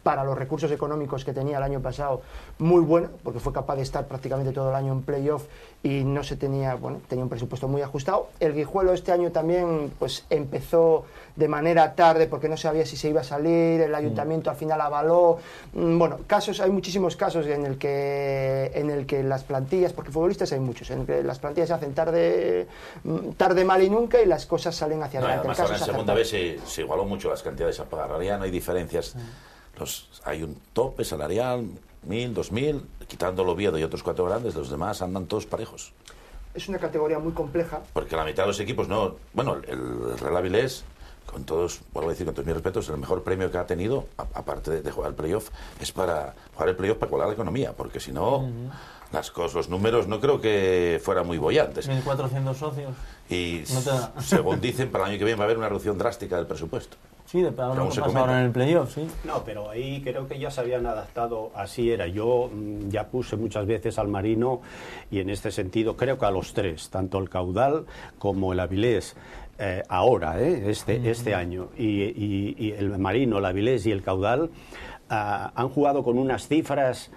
para los recursos económicos que tenía el año pasado muy bueno... porque fue capaz de estar prácticamente todo el año en playoff y no se tenía, bueno, tenía un presupuesto muy ajustado. El Guijuelo este año también pues empezó de manera tarde porque no sabía si se iba a salir, el ayuntamiento al final avaló. Mm, bueno, casos, hay muchísimos casos en el que, en el que las plantillas, porque futbolistas hay muchos, en el que las plantillas se hacen tarde, mm, tarde mal y nunca y las cosas salen hacia adelante. Además, segunda vez se, igualó mucho las cantidades a pagar, no hay diferencias hay un tope salarial, mil, 2.000, mil, quitando lo y otros cuatro grandes, los demás andan todos parejos. Es una categoría muy compleja. Porque la mitad de los equipos no. Bueno, el Real es, con todos, vuelvo a decir, con todos mis respetos, el mejor premio que ha tenido, aparte de, jugar el playoff, es para jugar el playoff para colar la economía, porque si no. Las cosas, los números no creo que fueran muy bollantes. 1.400 socios. Y según dicen, para el año que viene va a haber una reducción drástica del presupuesto. Sí, de en el playoff, sí. No, pero ahí creo que ya se habían adaptado, así era. Yo mm, ya puse muchas veces al Marino y en este sentido creo que a los tres, tanto el Caudal como el Avilés. Eh, ahora, eh, este, este año, y, el Marino, el Avilés y el Caudal ah, han jugado con unas cifras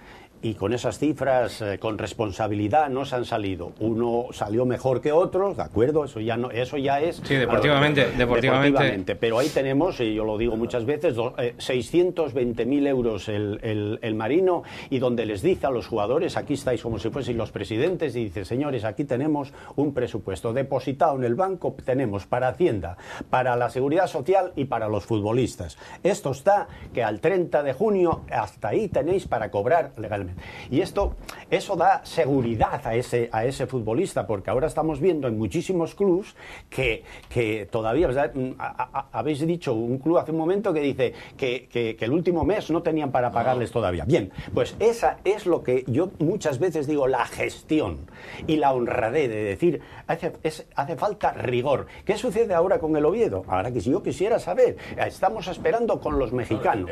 y con esas cifras, eh, con responsabilidad, no se han salido. Uno salió mejor que otro, ¿de acuerdo? Eso ya, no, eso ya es... Sí, deportivamente, deportivamente. Pero ahí tenemos, y yo lo digo muchas veces, 620 620.000 eh, euros el, el, marino y donde les dice a los jugadores, aquí estáis como si fuesen los presidentes, y dice, señores, aquí tenemos un presupuesto depositado en el banco, tenemos para Hacienda, para la Seguridad Social y para los futbolistas. Esto está que al 30 de junio, hasta ahí tenéis para cobrar legalmente y esto, eso da seguridad a ese, a ese futbolista, porque ahora estamos viendo en muchísimos clubes que, que todavía, mm, habéis dicho un club hace un momento que dice que, que, el último mes no tenían para pagarles todavía. Bien, pues esa es lo que yo muchas veces digo, la gestión y la honradez de decir, hace, falta rigor. ¿Qué sucede ahora con el Oviedo? Ahora que si yo quisiera saber, estamos esperando con los mexicanos.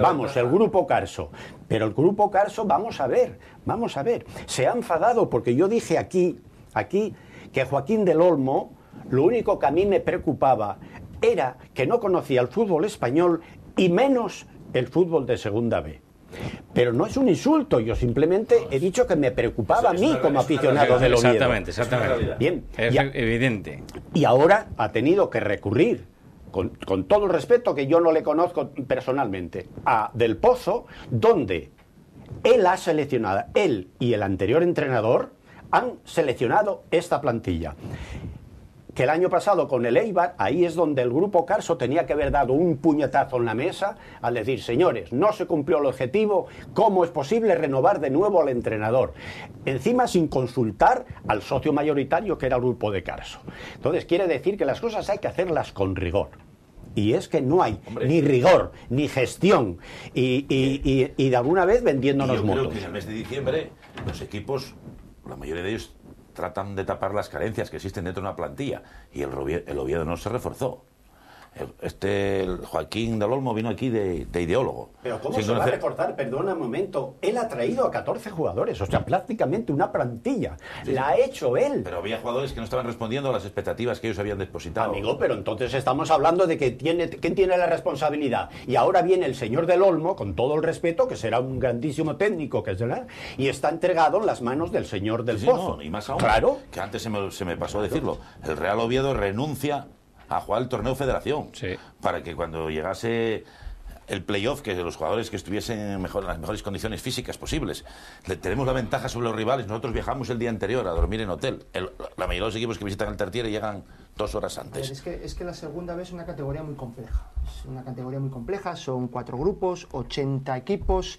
Vamos, el grupo Carso. Pero el grupo Carso vamos a ver, vamos a ver. Se ha enfadado porque yo dije aquí, aquí, que Joaquín del Olmo, lo único que a mí me preocupaba era que no conocía el fútbol español y menos el fútbol de segunda B. Pero no es un insulto, yo simplemente he dicho que me preocupaba a mí como aficionado de los Exactamente, exactamente. Bien, es evidente. Y ahora ha tenido que recurrir, con, con todo el respeto que yo no le conozco personalmente, a Del Pozo, donde él ha seleccionado, él y el anterior entrenador han seleccionado esta plantilla. Que el año pasado con el Eibar, ahí es donde el grupo Carso tenía que haber dado un puñetazo en la mesa al decir, señores, no se cumplió el objetivo, ¿cómo es posible renovar de nuevo al entrenador? Encima sin consultar al socio mayoritario que era el grupo de Carso. Entonces quiere decir que las cosas hay que hacerlas con rigor. Y es que no hay ni rigor, ni gestión. Y, y, de alguna vez vendiéndonos motos. Yo creo que en el mes de diciembre los equipos, la mayoría de ellos, tratan de tapar las carencias que existen dentro de una plantilla. Y el, el Oviedo no se reforzó. Este Joaquín del Olmo vino aquí de, ideólogo. Pero ¿cómo se va a recortar? Perdona un momento. Él ha traído a 14 jugadores, o sea, prácticamente una plantilla. la ha hecho él. Pero había jugadores que no estaban respondiendo a las expectativas que ellos habían depositado. Amigo, pero entonces estamos hablando de que tiene, quién tiene la responsabilidad. Y ahora viene el señor del Olmo, con todo el respeto, que será un grandísimo técnico, que es la, y está entregado en las manos del señor del Pozo. y más aún, claro. que antes se me pasó a decirlo, el Real Oviedo renuncia a jugar el torneo Federación. Para que cuando llegase el playoff, que los jugadores que estuviesen mejor, en las mejores condiciones físicas posibles. tenemos la ventaja sobre los rivales. Nosotros viajamos el día anterior a dormir en hotel. la mayoría de los equipos que visitan el tertierre llegan dos horas antes. es, que, es que la segunda vez es una categoría muy compleja. Es una categoría muy compleja. Son cuatro grupos, 80 equipos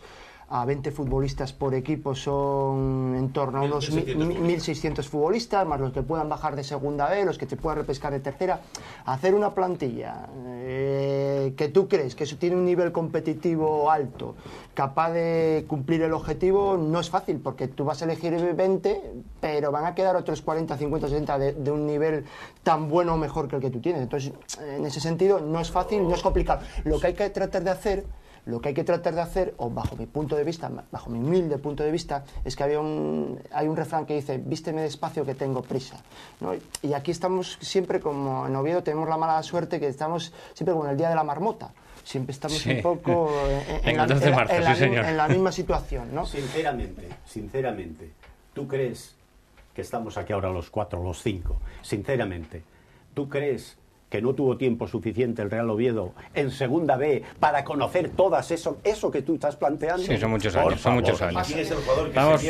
a 20 futbolistas por equipo son en torno a unos 1.600 futbolistas, más los que puedan bajar de segunda B, los que te puedan repescar de tercera. Hacer una plantilla eh, que tú crees que tiene un nivel competitivo alto, capaz de cumplir el objetivo, no es fácil, porque tú vas a elegir 20, pero van a quedar otros 40, 50, 60 de un nivel tan bueno o mejor que el que tú tienes. Entonces, en ese sentido, no es fácil, no es complicado. Lo que hay que tratar de hacer lo que hay que tratar de hacer, o bajo mi punto de vista, bajo mi humilde punto de vista, es que había un, hay un refrán que dice, vísteme despacio que tengo prisa. Y aquí estamos siempre como en Oviedo, tenemos la mala suerte que estamos siempre con el día de la marmota siempre estamos un poco en, la, misma situación, ¿no? Sinceramente, sinceramente, ¿tú crees que estamos aquí ahora los cuatro, los cinco? Sinceramente, ¿tú crees que no tuvo tiempo suficiente el Real Oviedo en segunda B para conocer todas eso, eso que tú estás planteando. Sí, son muchos años, son muchos años. vamos,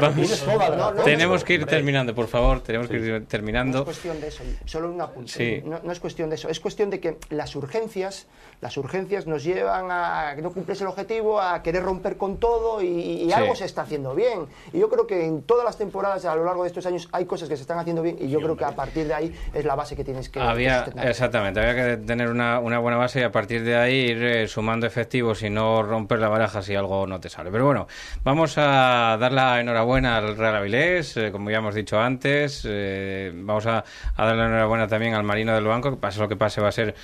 vamos, tenemos que ir terminando, por favor, tenemos que ir terminando. No es cuestión de eso, solo un apunte. No, es cuestión de eso, es cuestión de que las urgencias, las urgencias nos llevan a que no cumples el objetivo, a querer romper con todo y, algo se está haciendo bien. Y yo creo que en todas las temporadas a lo largo de estos años hay cosas que se están haciendo bien y yo creo que a partir de ahí es la base que tienes había, exactamente, había que tener una, una, buena base y a partir de ahí ir eh, sumando efectivos y no romper la baraja si algo no te sale. Pero bueno, vamos a dar la enhorabuena al Real Avilés, eh, como ya hemos dicho antes, eh, vamos a, dar la enhorabuena también al Marino del Banco, que pase lo que pase va a ser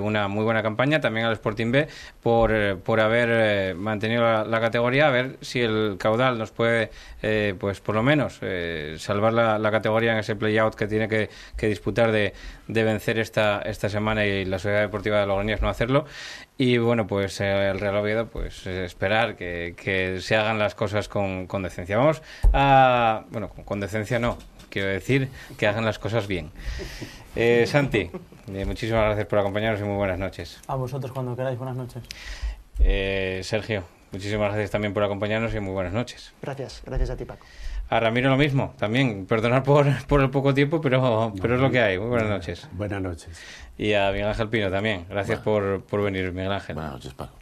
una muy buena campaña, también al Sporting B por, por haber mantenido la, categoría, a ver si el caudal nos puede, pues por lo menos, salvar la, categoría en ese playout que tiene que, que disputar de de vencer esta, esta semana y la Sociedad Deportiva de Logroñés no hacerlo. Y bueno, pues eh, el Real Oviedo, pues esperar que, se hagan las cosas con, con decencia. Vamos a. Bueno, con decencia no, quiero decir que hagan las cosas bien. Eh, Santi, eh, muchísimas gracias por acompañarnos y muy buenas noches. A vosotros cuando queráis, buenas noches. Sergio, muchísimas gracias también por acompañarnos y muy buenas noches. Gracias, gracias a ti Paco. A Ramiro lo mismo, también. perdonad por, el poco tiempo, pero, pero es lo que hay. Muy buenas noches. Buenas noches. Y a Miguel Ángel Pino también. Gracias por, venir, Miguel Ángel. Buenas noches, Paco.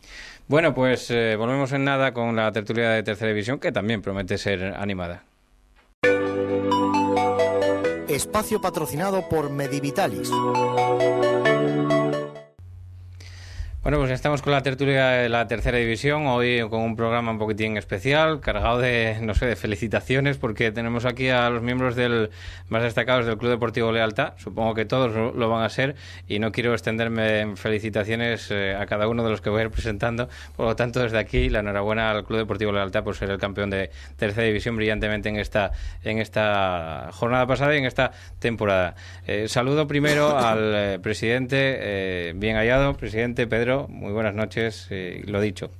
Bueno, pues eh, volvemos en nada con la tertulia de Tercera División, que también promete ser animada. Espacio patrocinado por Medivitalis. Bueno, pues estamos con la tertulia de la tercera división, hoy con un programa un poquitín especial, cargado de, no sé, de felicitaciones, porque tenemos aquí a los miembros del más destacados del Club Deportivo Lealtad, supongo que todos lo van a ser, y no quiero extenderme en felicitaciones eh, a cada uno de los que voy a ir presentando, por lo tanto, desde aquí, la enhorabuena al Club Deportivo Lealtad por ser el campeón de tercera división brillantemente en esta, en esta jornada pasada y en esta temporada. Eh, saludo primero al eh, presidente, bien hallado, presidente Pedro muy buenas noches, eh, lo dicho.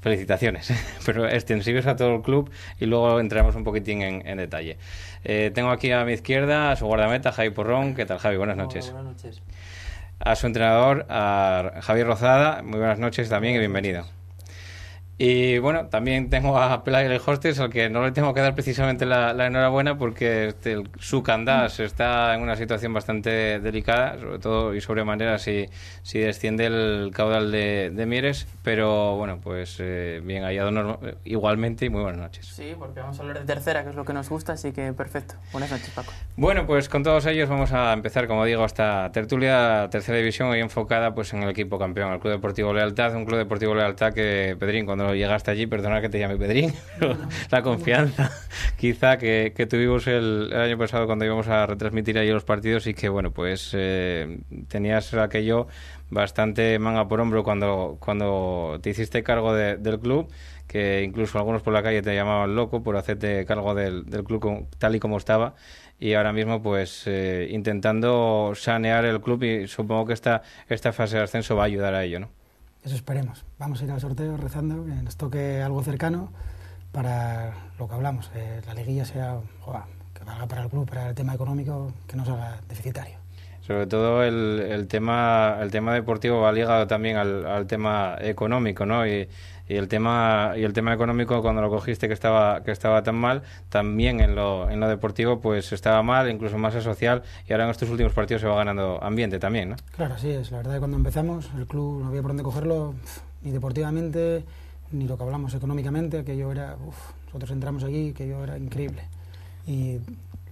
Felicitaciones, pero extensivos a todo el club y luego entraremos un poquitín en, detalle. Eh, tengo aquí a mi izquierda a su guardameta, Javi Porrón. ¿Qué tal, Javi? Buenas noches. A su entrenador, a Javier Rozada. Muy buenas noches también y bienvenido. Y bueno, también tengo a Player Hostess, al que no le tengo que dar precisamente la, enhorabuena porque este, el, su Candás mm. está en una situación bastante delicada, sobre todo y sobremanera si, si desciende el caudal de, Mieres. Pero bueno, pues eh, bien hallado eh, igualmente y muy buenas noches. Sí, porque vamos a hablar de tercera, que es lo que nos gusta, así que perfecto. Buenas noches, Paco. Bueno, pues con todos ellos vamos a empezar, como digo, esta tertulia tercera división y enfocada pues en el equipo campeón, el Club Deportivo Lealtad, un Club Deportivo Lealtad que Pedrín, cuando llegaste allí, perdona que te llame Pedrín, la confianza quizá que, tuvimos el, año pasado cuando íbamos a retransmitir allí los partidos y que, bueno, pues eh, tenías aquello bastante manga por hombro cuando, cuando te hiciste cargo del club, que incluso algunos por la calle te llamaban loco por hacerte cargo del, club tal y como estaba y ahora mismo pues eh, intentando sanear el club y supongo que esta, esta fase de ascenso va a ayudar a ello, ¿no? Eso esperemos. Vamos a ir al sorteo rezando que nos toque algo cercano para lo que hablamos, la liguilla sea, que valga para el club, para el tema económico, que no salga deficitario. Sobre todo el, tema el tema deportivo va ligado también al, tema económico, ¿no? y el tema y el tema económico cuando lo cogiste que estaba que estaba tan mal también en lo, en lo deportivo pues estaba mal incluso más a social y ahora en estos últimos partidos se va ganando ambiente también ¿no? claro así es la verdad que cuando empezamos el club no había por dónde cogerlo ni deportivamente ni lo que hablamos económicamente que yo era nosotros entramos aquí que yo era increíble y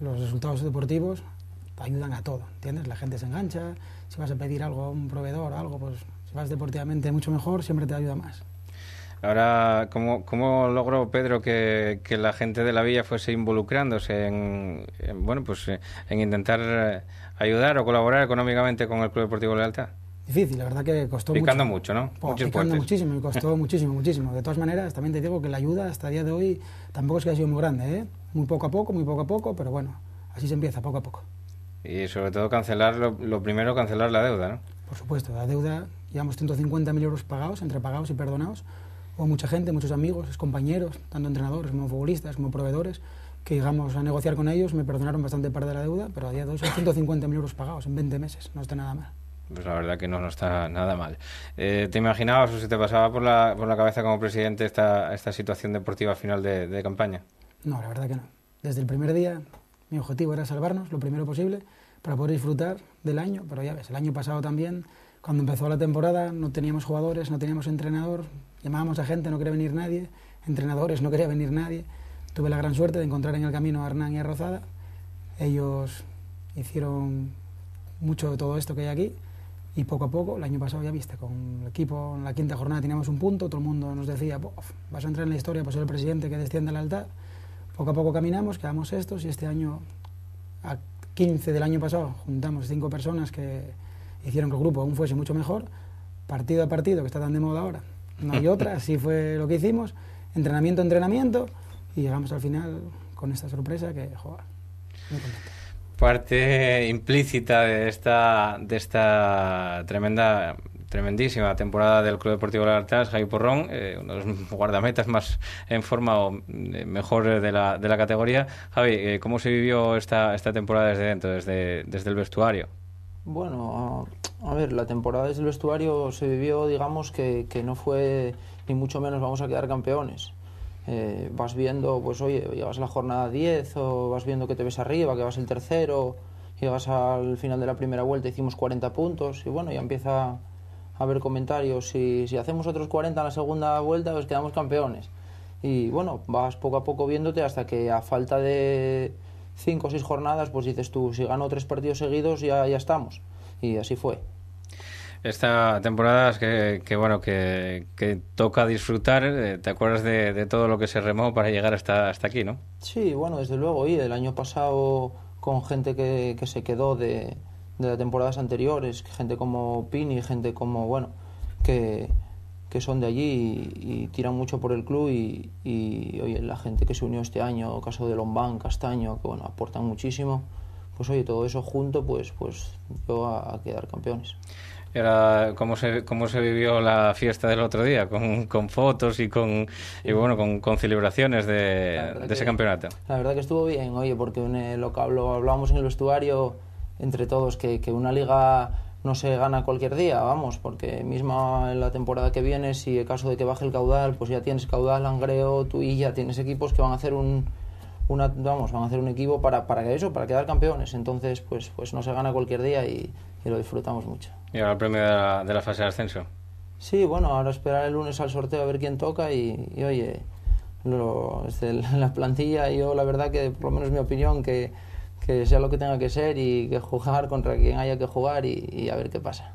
los resultados deportivos te ayudan a todo ¿entiendes? la gente se engancha si vas a pedir algo a un proveedor algo pues si vas deportivamente mucho mejor siempre te ayuda más Ahora, ¿cómo, logró Pedro que, la gente de la villa fuese involucrándose en, bueno, pues, en intentar eh, ayudar o colaborar económicamente con el Club Deportivo Lealtad? Difícil, la verdad que costó mucho. mucho. mucho ¿no? Po, muchísimo, y costó muchísimo, muchísimo. De todas maneras, también te digo que la ayuda hasta el día de hoy tampoco es que haya sido muy grande, ¿eh? Muy poco a poco, muy poco a poco, pero bueno, así se empieza, poco a poco. Y sobre todo cancelar, lo, lo primero, cancelar la deuda, ¿no? Por supuesto, la deuda, llevamos 150.000 euros pagados, entre pagados y perdonados, Hubo mucha gente, muchos amigos, compañeros, tanto entrenadores como futbolistas, como proveedores, que llegamos a negociar con ellos, me perdonaron bastante parte de la deuda, pero a día de hoy son 150.000 euros pagados en 20 meses, no está nada mal. Pues la verdad que no, no está nada mal. Eh, ¿Te imaginabas o si te pasaba por la, por la cabeza como presidente esta, esta situación deportiva final de campaña? No, la verdad que no. Desde el primer día mi objetivo era salvarnos lo primero posible para poder disfrutar del año, pero ya ves, el año pasado también cuando empezó la temporada no teníamos jugadores, no teníamos entrenador, llamábamos a gente, no quería venir nadie, entrenadores, no quería venir nadie. Tuve la gran suerte de encontrar en el camino a Hernán y a Rozada. Ellos hicieron mucho de todo esto que hay aquí y poco a poco, el año pasado ya viste, con el equipo en la quinta jornada teníamos un punto, todo el mundo nos decía, vas a entrar en la historia vas pues ser el presidente que desciende al altar. Poco a poco caminamos, quedamos estos y este año, a 15 del año pasado, juntamos cinco personas que hicieron que el grupo aún fuese mucho mejor, partido a partido, que está tan de moda ahora. No hay otra, así fue lo que hicimos, entrenamiento a entrenamiento, y llegamos al final con esta sorpresa que, joder, parte implícita de esta, de esta tremenda tremendísima temporada del Club Deportivo Lartas, Javi Porrón, eh, uno de los guardametas más en forma o eh, mejor de la, de la categoría. Javi, eh, ¿cómo se vivió esta, esta temporada desde dentro, desde, desde el vestuario? Bueno, a, ver, la temporada desde el vestuario se vivió, digamos, que, que no fue ni mucho menos vamos a quedar campeones. Eh, vas viendo, pues oye, llevas la jornada 10 o vas viendo que te ves arriba, que vas el tercero, llegas al final de la primera vuelta, hicimos 40 puntos y bueno, ya empieza a haber comentarios, si, si hacemos otros 40 en la segunda vuelta, pues quedamos campeones. Y bueno, vas poco a poco viéndote hasta que a falta de cinco o seis jornadas, pues dices tú, si gano tres partidos seguidos ya, ya estamos. Y así fue. Esta temporada es que, bueno, que, toca disfrutar. Eh, ¿Te acuerdas de, todo lo que se remó para llegar hasta, hasta aquí, no? Sí, bueno, desde luego. Y el año pasado con gente que, se quedó de, de las temporadas anteriores, gente como Pini, gente como, bueno, que, que son de allí y, tiran mucho por el club y, y, oye, la gente que se unió este año, caso de Lombán, Castaño, que bueno, aportan muchísimo, pues oye, todo eso junto, pues, pues a, quedar campeones. Era cómo se, cómo se vivió la fiesta del otro día, con, con fotos y con y bueno con, con celebraciones de, ese campeonato. La verdad que estuvo bien, oye, porque lo, hablábamos en el vestuario entre todos, que, que una liga no se gana cualquier día, vamos, porque misma en la temporada que viene, si en caso de que baje el caudal, pues ya tienes caudal, Angreo, tú y ya tienes equipos que van a hacer un una, vamos, van a hacer un equipo para, para eso, para quedar campeones. Entonces, pues, pues no se gana cualquier día y, lo disfrutamos mucho. ¿Y ahora el premio de la, fase de ascenso? Sí, bueno, ahora esperar el lunes al sorteo a ver quién toca y, oye, la plantilla, yo la verdad que por lo menos mi opinión que que sea lo que tenga que ser y que jugar contra quien haya que jugar y, a ver qué pasa.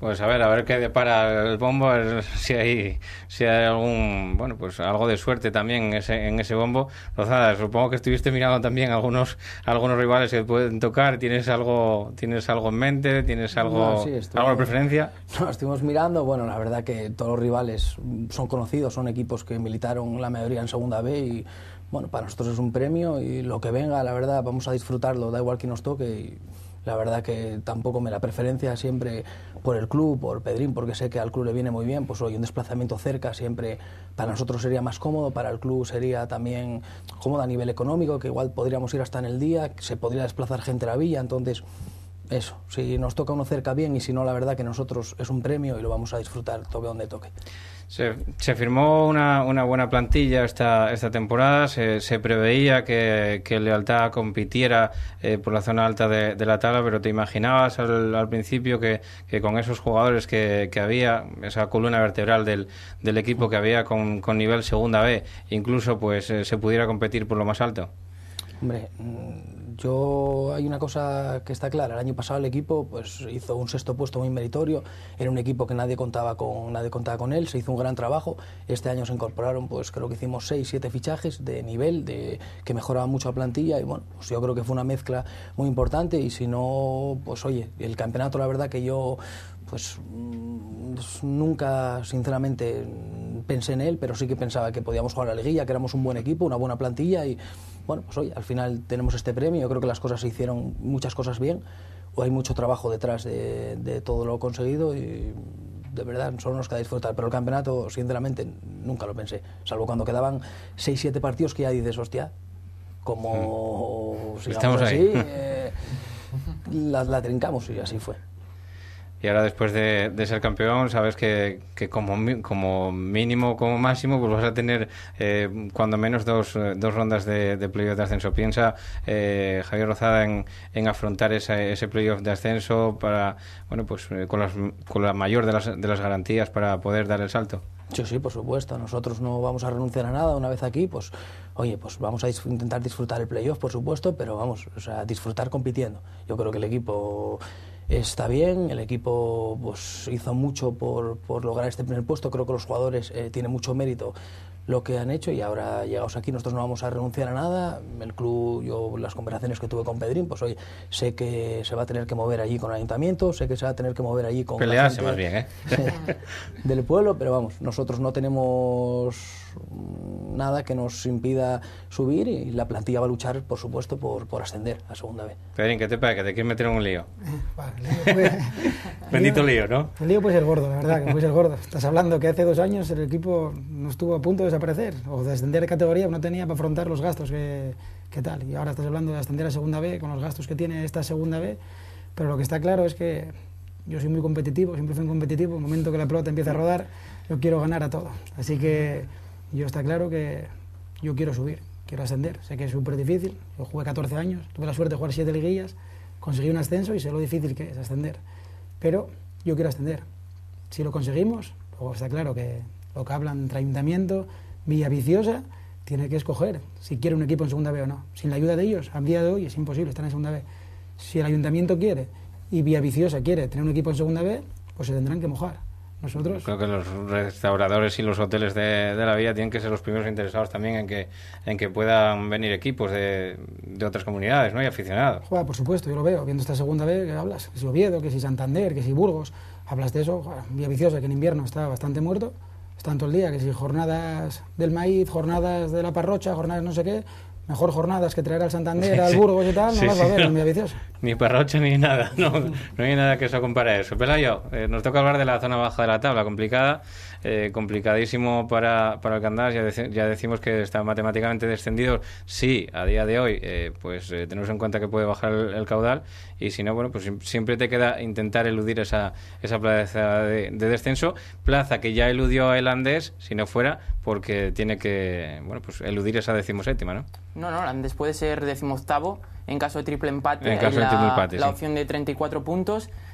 Pues a ver, a ver qué depara el bombo, si hay, si algún, bueno, pues algo de suerte también en ese, en ese bombo. Lozada, supongo que estuviste mirando también algunos, algunos rivales que pueden tocar. ¿Tienes algo, tienes algo en mente? ¿Tienes algo, de preferencia? No, estuvimos mirando. Bueno, la verdad que todos los rivales son conocidos, son equipos que militaron la mayoría en Segunda B y bueno, para nosotros es un premio y lo que venga, la verdad, vamos a disfrutarlo, da igual que nos toque. Y la verdad que tampoco me la preferencia siempre por el club, por Pedrín, porque sé que al club le viene muy bien, pues hoy un desplazamiento cerca siempre para nosotros sería más cómodo, para el club sería también cómodo a nivel económico, que igual podríamos ir hasta en el día, se podría desplazar gente a la villa, entonces eso, si nos toca uno cerca bien y si no, la verdad que nosotros es un premio y lo vamos a disfrutar toque donde toque. Se, firmó una, una, buena plantilla esta, esta temporada. Se, preveía que, Lealtad compitiera eh, por la zona alta de, la tabla, pero te imaginabas al, principio que, con esos jugadores que, había, esa columna vertebral del, equipo que había con, nivel segunda B, incluso pues eh, se pudiera competir por lo más alto. Hombre, yo hay una cosa que está clara. El año pasado el equipo pues hizo un sexto puesto muy meritorio. Era un equipo que nadie contaba con nadie contaba con él. Se hizo un gran trabajo. Este año se incorporaron pues creo que hicimos seis, siete fichajes de nivel de que mejoraba mucho la plantilla y bueno pues, yo creo que fue una mezcla muy importante y si no pues oye el campeonato la verdad que yo pues mm, nunca sinceramente pensé en él, pero sí que pensaba que podíamos jugar a la liguilla, que éramos un buen equipo, una buena plantilla y bueno, pues hoy al final tenemos este premio, yo creo que las cosas se hicieron muchas cosas bien, o hay mucho trabajo detrás de, todo lo conseguido y de verdad solo nos queda disfrutar. Pero el campeonato, sinceramente, nunca lo pensé, salvo cuando quedaban 6-7 partidos que ya dices, hostia, como hmm. si estamos así, ahí. Eh, la, la trincamos y así fue y ahora después de, ser campeón sabes que, que, como, como mínimo, como máximo, pues vas a tener eh, cuando menos dos, dos rondas de, de, playoff de ascenso. Piensa eh, Javier Rozada en, en afrontar ese playoff de ascenso para, bueno, pues eh, con, las, con la mayor de las, de las garantías para poder dar el salto. Sí, sí, por supuesto. Nosotros no vamos a renunciar a nada una vez aquí, pues, oye, pues vamos a intentar disfrutar el playoff, por supuesto, pero vamos, a disfrutar compitiendo. Yo creo que el equipo está bien, el equipo pues, hizo mucho por, lograr este primer puesto, creo que los jugadores eh, tienen mucho mérito lo que han hecho y ahora llegados aquí nosotros no vamos a renunciar a nada. El club, yo las conversaciones que tuve con Pedrín, pues hoy sé que se va a tener que mover allí con el ayuntamiento, sé que se va a tener que mover allí con... Pelearse más bien, ¿eh? del pueblo, pero vamos, nosotros no tenemos nada que nos impida subir y la plantilla va a luchar, por supuesto, por, ascender a segunda vez. ¿Qué ¿qué te pasa? Que te quieres meter en un lío. Eh, pues, Bendito lío, ¿no? El lío puede ser gordo, la verdad, que puede ser gordo. Estás hablando que hace dos años el equipo no estuvo a punto de desaparecer o de ascender de categoría, no tenía para afrontar los gastos que, tal. Y ahora estás hablando de ascender a segunda B con los gastos que tiene esta segunda B, pero lo que está claro es que yo soy muy competitivo, siempre fui competitivo, en el momento que la pelota empieza a rodar, yo quiero ganar a todo. Así que yo está claro que yo quiero subir, quiero ascender. Sé que es súper difícil. Yo jugué 14 años, tuve la suerte de jugar 7 liguillas, conseguí un ascenso y sé lo difícil que es ascender. Pero yo quiero ascender. Si lo conseguimos, luego está claro que lo que hablan entre ayuntamiento, vía Viciosa, tiene que escoger si quiere un equipo en segunda B o no. Sin la ayuda de ellos, a día de hoy es imposible estar en segunda B. Si el ayuntamiento quiere y vía Viciosa quiere tener un equipo en segunda B, pues se tendrán que mojar nosotros. Creo que los restauradores y los hoteles de, de, la villa tienen que ser los primeros interesados también en que, en que puedan venir equipos de, de otras comunidades ¿no? y aficionados. por supuesto, yo lo veo, viendo esta segunda vez que hablas, que si Oviedo, que si Santander, que si Burgos, hablas de eso, vía Viciosa, que en invierno está bastante muerto, tanto el día, que si jornadas del maíz, jornadas de la parrocha, jornadas no sé qué, mejor jornadas que traer al Santander, al Burgos y tal, no va a ver, Ni parrocho ni nada, no, hay nada que se compare a eso. Pelayo, eh, nos toca hablar de la zona baja de la tabla, complicada. Eh, complicadísimo para, para Candás Ya, ya decimos que está matemáticamente descendido. Sí, a día de hoy, eh, pues eh, tenemos en cuenta que puede bajar el, caudal y si no, bueno, pues siempre te queda intentar eludir esa, esa plaza de, descenso. Plaza que ya eludió el Andés, si no fuera porque tiene que, bueno, pues eludir esa decimoséptima, ¿no? No, no, Andés puede ser decimoctavo en caso de triple empate. En caso de triple empate, La opción de 34 puntos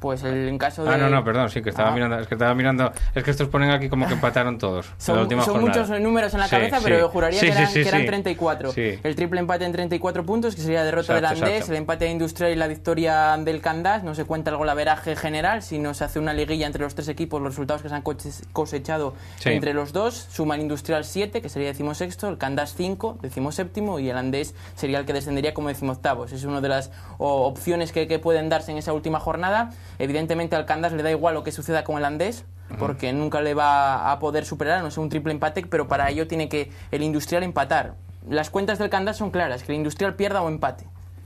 Pues en caso de. Ah, no, no, perdón, sí, que estaba ah. mirando. Es que estaba mirando. Es que estos ponen aquí como que empataron todos. son, la última son muchos números en la cabeza, pero juraría que, eran, 34. El triple empate en 34 puntos, que sería derrota del Andés, el empate de Industrial y la victoria del Candás. No se cuenta algo el veraje general, sino se hace una liguilla entre los tres equipos, los resultados que se han cosechado entre los dos. Suma el Industrial 7, que sería decimosexto, el Candás 5, séptimo, y el Andés sería el que descendería como decimoctavos. Es una de las opciones que pueden darse en esa última jornada. Evidentemente al Candas le da igual lo que suceda con el Andés, porque nunca le va a poder superar, no sé, un triple empate, pero para ello tiene que el Industrial empatar. Las cuentas del candas son claras, que el Industrial pierda o empate.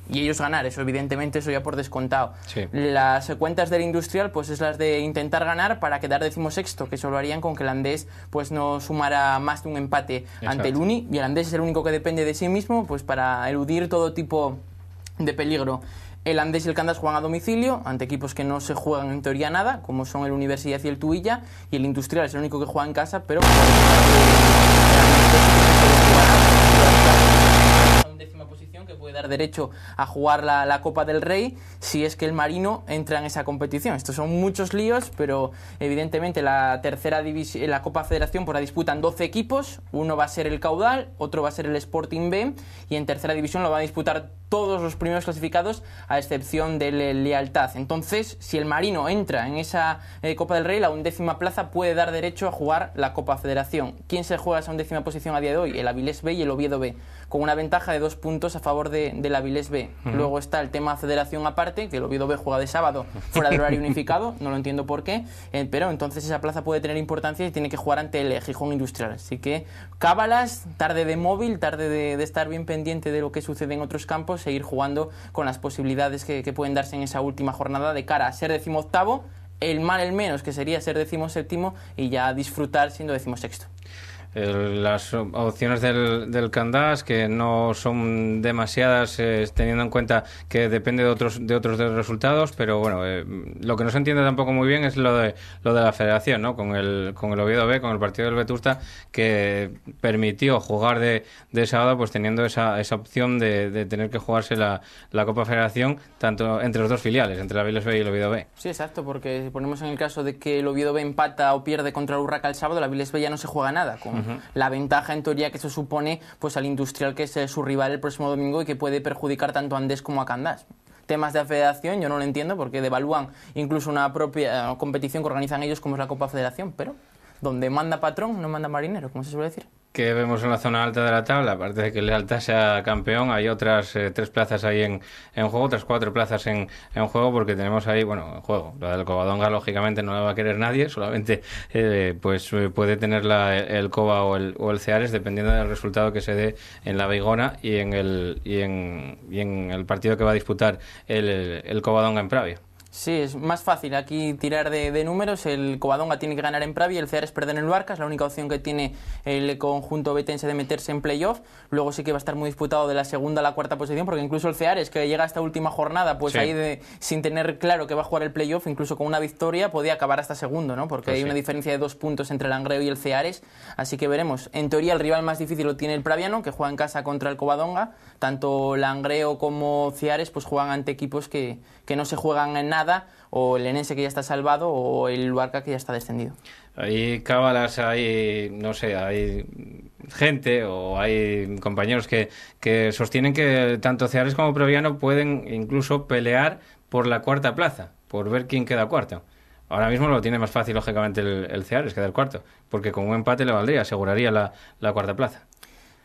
Y ellos ganar, eso evidentemente, eso ya por descontado. Las cuentas del Industrial, pues es las de intentar ganar para quedar decimosexto, que solo harían con que el Andés pues, no sumara más de un empate ante el Uni, y el Andés es el único que depende de sí mismo pues para eludir todo tipo de peligro. El Andés y el Candas juegan a domicilio ante equipos que no se juegan en teoría nada, como son el Universidad y el Tuilla, y el Industrial es el único que juega en casa, pero que puede dar derecho a jugar la, la, Copa del Rey si es que el Marino entra en esa competición. Estos son muchos líos, pero evidentemente la tercera división, la Copa Federación por pues la disputan 12 equipos, uno va a ser el Caudal, otro va a ser el Sporting B y en tercera división lo van a disputar todos los primeros clasificados, a excepción de eh, Lealtad. Entonces, si el Marino entra en esa eh, Copa del Rey, la undécima plaza puede dar derecho a jugar la Copa Federación. ¿Quién se juega esa undécima posición a día de hoy? El Avilés B y el Oviedo B, con una ventaja de dos puntos a favor de, del Avilés B. Luego está el tema Federación aparte, que el Oviedo B juega de sábado fuera del horario unificado, no lo entiendo por qué, eh, pero entonces esa plaza puede tener importancia y tiene que jugar ante el Gijón Industrial. Así que cábalas, tarde de móvil, tarde de estar bien pendiente de lo que sucede en otros campos seguir jugando con las posibilidades que, pueden darse en esa última jornada de cara a ser decimoctavo, el mal el menos, que sería ser séptimo y ya disfrutar siendo decimosexto las opciones del, Candás, que no son demasiadas, eh, teniendo en cuenta que depende de otros de otros resultados, pero bueno, eh, lo que no se entiende tampoco muy bien es lo de lo de la federación, ¿no? Con el, con el Oviedo B, con el partido del Vetusta, que permitió jugar de, de sábado, pues teniendo esa, esa opción de, tener que jugarse la, Copa Federación tanto entre los dos filiales, entre la Viles B y el Oviedo B. Sí, exacto, porque si ponemos en el caso de que el Oviedo B empata o pierde contra el Urraca el sábado, la Viles B ya no se juega nada. Con... La ventaja en teoría que se supone pues al industrial que es su rival el próximo domingo y que puede perjudicar tanto a Andés como a Candás temas de afederación yo no lo entiendo porque devalúan incluso una propia eh, competición que organizan ellos como es la Copa Federación, pero donde manda patrón no manda marinero, como se suele decir que vemos en la zona alta de la tabla. Aparte de que el alta sea campeón, hay otras eh, tres plazas ahí en, en, juego, otras cuatro plazas en, en, juego, porque tenemos ahí, bueno, en juego. La del Covadonga, lógicamente, no la va a querer nadie, solamente eh, pues eh, puede tenerla el, Coba o el, o Ceares, dependiendo del resultado que se dé en la veigona y en el, y en, el partido que va a disputar el, el Covadonga en Pravia. Sí, es más fácil aquí tirar de, números. El Covadonga tiene que ganar en Pravi, el Ceares perder en Luarca, es la única opción que tiene el conjunto betense de meterse en playoff. Luego sí que va a estar muy disputado de la segunda a la cuarta posición, porque incluso el Ceares, que llega a esta última jornada, pues ahí sin tener claro que va a jugar el playoff, incluso con una victoria, podía acabar hasta segundo, ¿no? Porque pues hay una diferencia de dos puntos entre el Angreo y el Ceares. Así que veremos. En teoría, el rival más difícil lo tiene el Praviano, que juega en casa contra el Covadonga tanto Langreo como Ciares pues juegan ante equipos que, que no se juegan en nada, o el Enense que ya está salvado, o el Luarca que ya está descendido. Hay cábalas, hay, no sé, hay gente o hay compañeros que, sostienen que tanto Ciares como Proviano pueden incluso pelear por la cuarta plaza, por ver quién queda cuarto. Ahora mismo lo tiene más fácil, lógicamente, el, el Ceares que cuarto, porque con un empate le valdría, aseguraría la cuarta plaza.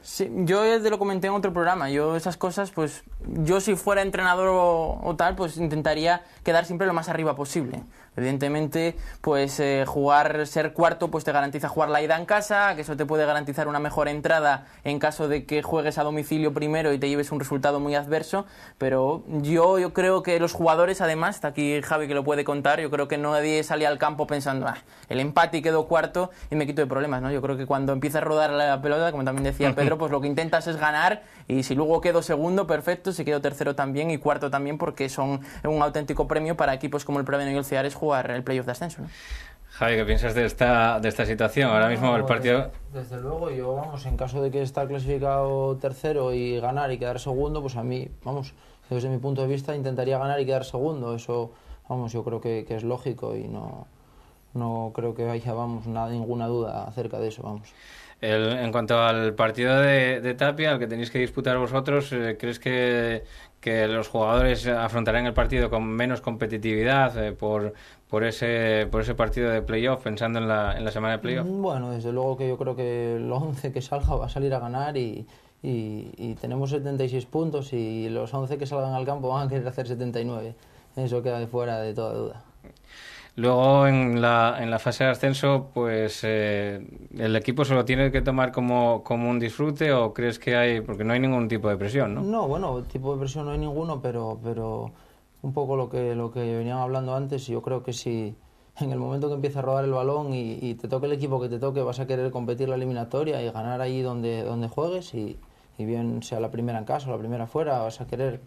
Sí, yo desde lo comenté en otro programa. Yo esas cosas, pues yo si fuera entrenador o, tal, pues intentaría quedar siempre lo más arriba posible. Evidentemente, pues eh, jugar, ser cuarto, pues te garantiza jugar la ida en casa, que eso te puede garantizar una mejor entrada en caso de que juegues a domicilio primero y te lleves un resultado muy adverso. Pero yo, yo creo que los jugadores, además, está aquí Javi que lo puede contar, yo creo que nadie sale al campo pensando, ah, el empate y quedo cuarto y me quito de problemas, ¿no? Yo creo que cuando empieza a rodar la pelota, como también decía Pedro, pues lo que intentas es ganar y si luego quedo segundo, perfecto, si quedo tercero también y cuarto también, porque son un auténtico premio para equipos como el Preveno y el Ciares el playoff de ascenso. ¿no? Javi, ¿qué piensas de esta, de esta situación? Ahora mismo el partido... Desde, luego, yo, vamos, en caso de que estar clasificado tercero y ganar y quedar segundo, pues a mí, vamos, desde mi punto de vista intentaría ganar y quedar segundo. Eso, vamos, yo creo que, es lógico y no, no creo que haya, vamos, nada, ninguna duda acerca de eso, vamos. El, en cuanto al partido de, Tapia, al que tenéis que disputar vosotros, eh, ¿crees que, que los jugadores afrontarán el partido con menos competitividad eh, por, por ese, por ese partido de playoff, pensando en la, en la semana de playoff? Mm, bueno, desde luego que yo creo que el 11 que salga va a salir a ganar y, y, tenemos 76 puntos y los 11 que salgan al campo van a querer hacer 79. Eso queda de fuera de toda duda. Luego en la, en la fase de ascenso, pues eh, el equipo se lo tiene que tomar como, como un disfrute o crees que hay, porque no hay ningún tipo de presión, ¿no? No, bueno, tipo de presión no hay ninguno, pero, pero un poco lo que, lo que veníamos hablando antes. yo creo que si en el momento que empieza a rodar el balón y, te toque el equipo que te toque, vas a querer competir la eliminatoria y ganar ahí donde, donde juegues. Y, bien sea la primera en casa o la primera fuera, vas a querer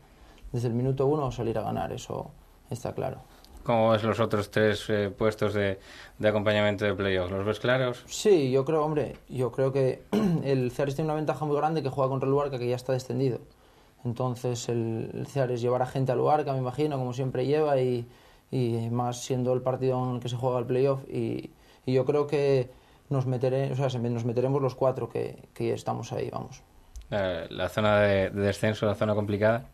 desde el minuto uno salir a ganar. Eso está claro. ¿Cómo ves los otros tres eh, puestos de, acompañamiento de playoff? ¿Los ves claros? Sí, yo creo, hombre, yo creo que el Ceres tiene una ventaja muy grande que juega contra el Luarca que ya está descendido. Entonces el, es llevar a gente al lugar Que me imagino, como siempre lleva, y, y, más siendo el partido en el que se juega el playoff. Y, yo creo que nos, o nos meteremos los cuatro que, que estamos ahí, vamos. Eh, la, zona de, descenso, la zona complicada.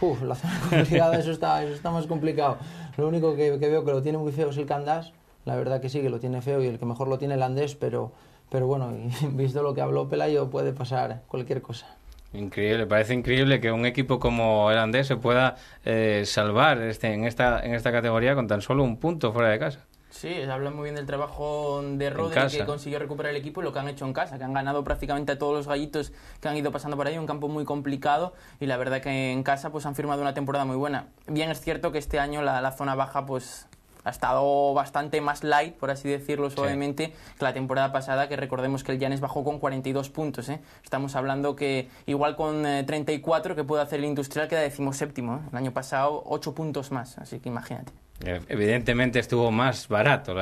Uf, la zona complicada, eso está, está más complicado. Lo único que, veo que lo tiene muy feo es el Candás. La verdad que sí, que lo tiene feo y el que mejor lo tiene el Andés, pero, pero bueno, visto lo que habló Pelayo, puede pasar cualquier cosa. Increíble, parece increíble que un equipo como el Andés se pueda eh, salvar este, en, esta, en esta categoría con tan solo un punto fuera de casa. Sí, hablan muy bien del trabajo de Rodri que consiguió recuperar el equipo y lo que han hecho en casa, que han ganado prácticamente a todos los gallitos que han ido pasando por ahí, un campo muy complicado y la verdad que en casa pues han firmado una temporada muy buena. Bien es cierto que este año la, la zona baja pues ha estado bastante más light, por así decirlo suavemente, que la temporada pasada, que recordemos que el Llanes bajó con 42 puntos. ¿eh? Estamos hablando que igual con 34 eh, que puede hacer el Industrial queda decimoséptimo. ¿eh? El año pasado 8 puntos más, así que imagínate. Eh, evidentemente estuvo más barato,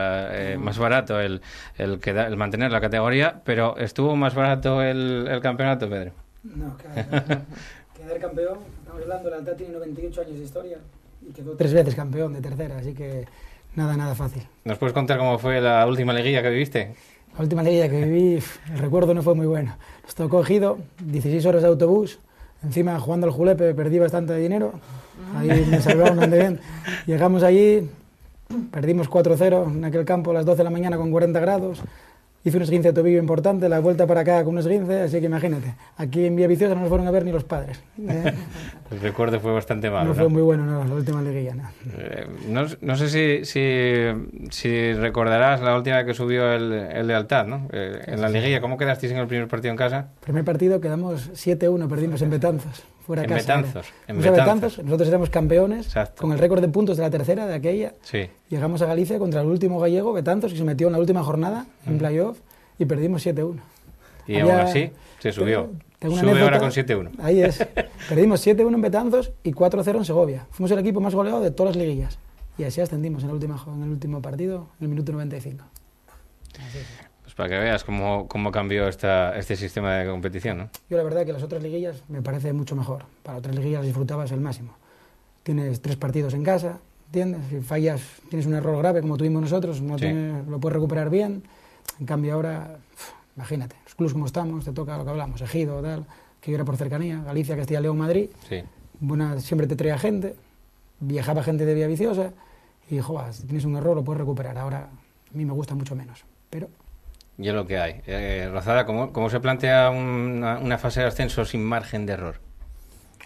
más barato el, mantener la categoría, pero estuvo más barato el, campeonato, Pedro. No, quedar, quedar campeón, estamos hablando, la tiene 98 años de historia y quedó tres veces campeón de tercera, así que nada, nada fácil. ¿Nos puedes contar cómo fue la última liguilla que viviste? La última liguilla que viví, el recuerdo no fue muy bueno. Estuve cogido, 16 horas de autobús, encima jugando al julepe perdí bastante dinero, ahí me salvaron donde bien. Llegamos allí, perdimos 4-0 en aquel campo a las 12 de la mañana con 40 grados, Hice un esguince de tobillo importante, la vuelta para acá con un esguince, así que imagínate, aquí en Vía Viciosa no nos fueron a ver ni los padres. ¿eh? El recuerdo fue bastante malo. No, fue muy bueno, no, la última liguilla. Eh, no, no, sé si, recordarás la última que subió el, Lealtad, ¿no? Eh, en la liguilla, ¿cómo quedasteis en el primer partido en casa? Primer partido quedamos 7-1, perdimos en Betanzas en Betanzos, en Betanzos. Nosotros éramos campeones con el récord de puntos de la tercera, de aquella. Llegamos a Galicia contra el último gallego, Betanzos, que se metió en la última jornada en mm. playoff y perdimos 7-1. Y aún así se subió. Tengo una Sube ahora con 7-1. Ahí es. Perdimos 7-1 en Betanzos y 4-0 en Segovia. Fuimos el equipo más goleado de todas las liguillas. Y así ascendimos en el último, en el último partido, en el minuto 95. Así es para que veas cómo, cómo cambió este sistema de competición. ¿no? Yo la verdad que las otras liguillas me parece mucho mejor. Para otras liguillas disfrutabas el máximo. Tienes tres partidos en casa, ¿entiendes? Si fallas, tienes un error grave como tuvimos nosotros, no lo puedes recuperar bien. En cambio ahora, imagínate, los clubes como estamos, te toca lo que hablamos, Ejido, tal, que yo era por cercanía, Galicia, Castilla, León, Madrid. Sí. siempre te traía gente, viajaba gente de vía viciosa y, joder, si tienes un error lo puedes recuperar. Ahora a mí me gusta mucho menos, pero y lo que hay. Eh, Rozada, ¿cómo, se plantea una fase de ascenso sin margen de error?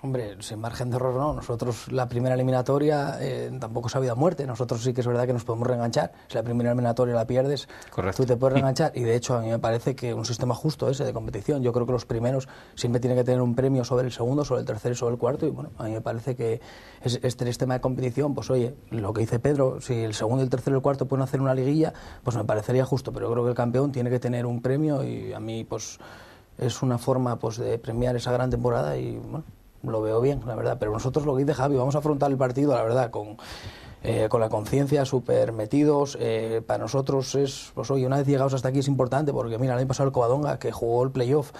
Hombre, sin margen de error no. Nosotros la primera eliminatoria eh, tampoco es ha habido muerte. Nosotros sí que es verdad que nos podemos reenganchar. Si la primera eliminatoria la pierdes, tú te puedes reenganchar. Y de hecho a mí me parece que un sistema justo ese de competición. Yo creo que los primeros siempre tienen que tener un premio sobre el segundo, sobre el tercero y sobre el cuarto. Y bueno, a mí me parece que es, este sistema de competición, pues oye, lo que dice Pedro, si el segundo, el tercero y el cuarto pueden hacer una liguilla, pues me parecería justo. Pero yo creo que el campeón tiene que tener un premio y a mí pues es una forma pues de premiar esa gran temporada y bueno lo veo bien, la verdad. Pero nosotros lo que dice Javi, vamos a afrontar el partido, la verdad, con, eh, con la conciencia súper metidos. Eh, para nosotros es, pues oye, una vez llegados hasta aquí es importante, porque mira, el año pasado el Covadonga, que jugó el playoff,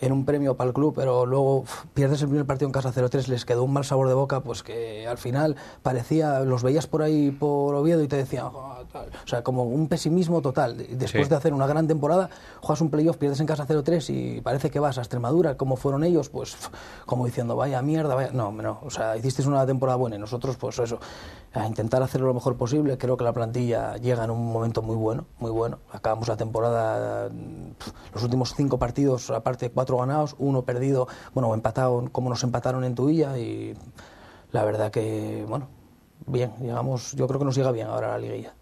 en un premio para el club, pero luego pierdes el primer partido en casa 0-3, les quedó un mal sabor de boca, pues que al final parecía, los veías por ahí por Oviedo y te decían, o sea, como un pesimismo total. Después de hacer una gran temporada, juegas un playoff, pierdes en casa 0-3 y parece que vas a Extremadura, como fueron ellos, pues como diciendo, vaya mierda, vaya, no, no, o sea, hicisteis una temporada buena y nosotros, pues eso a intentar hacerlo lo mejor posible. Creo que la plantilla llega en un momento muy bueno, muy bueno. Acabamos la temporada, los últimos cinco partidos, aparte cuatro ganados, uno perdido, bueno, empatado como nos empataron en Tuilla y la verdad que, bueno, bien, digamos yo creo que nos llega bien ahora la liguilla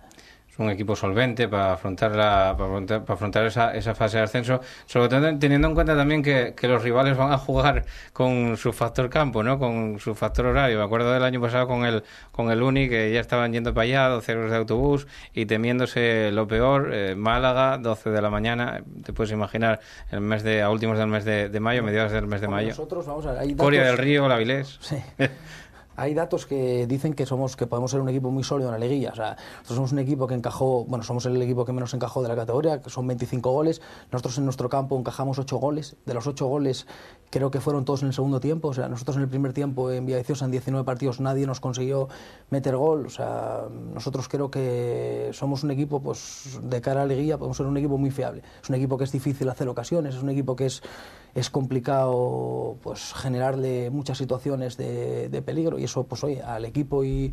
un equipo solvente para afrontar, la, para afrontar, esa, esa, fase de ascenso, sobre todo teniendo en cuenta también que, los rivales van a jugar con su factor campo, ¿no? con su factor horario. Me acuerdo del año pasado con el, con el Uni, que ya estaban yendo para allá, 12 horas de autobús y temiéndose lo peor, eh, Málaga, 12 de la mañana, te puedes imaginar, el mes de, a últimos del mes de, mayo, mediados del mes de mayo. Nosotros, Coria del Río, la Vilés. Sí. hay datos que dicen que somos que podemos ser un equipo muy sólido en la liguilla. O sea, nosotros somos un equipo que encajó, bueno, somos el equipo que menos encajó de la categoría, que son 25 goles. Nosotros en nuestro campo encajamos 8 goles. De los 8 goles, creo que fueron todos en el segundo tiempo. O sea, nosotros en el primer tiempo en Villaviciosa, en 19 partidos, nadie nos consiguió meter gol. O sea, nosotros creo que somos un equipo, pues, de cara a la liguilla, podemos ser un equipo muy fiable. Es un equipo que es difícil hacer ocasiones, es un equipo que es es complicado pues generarle muchas situaciones de, peligro y eso pues hoy al equipo y,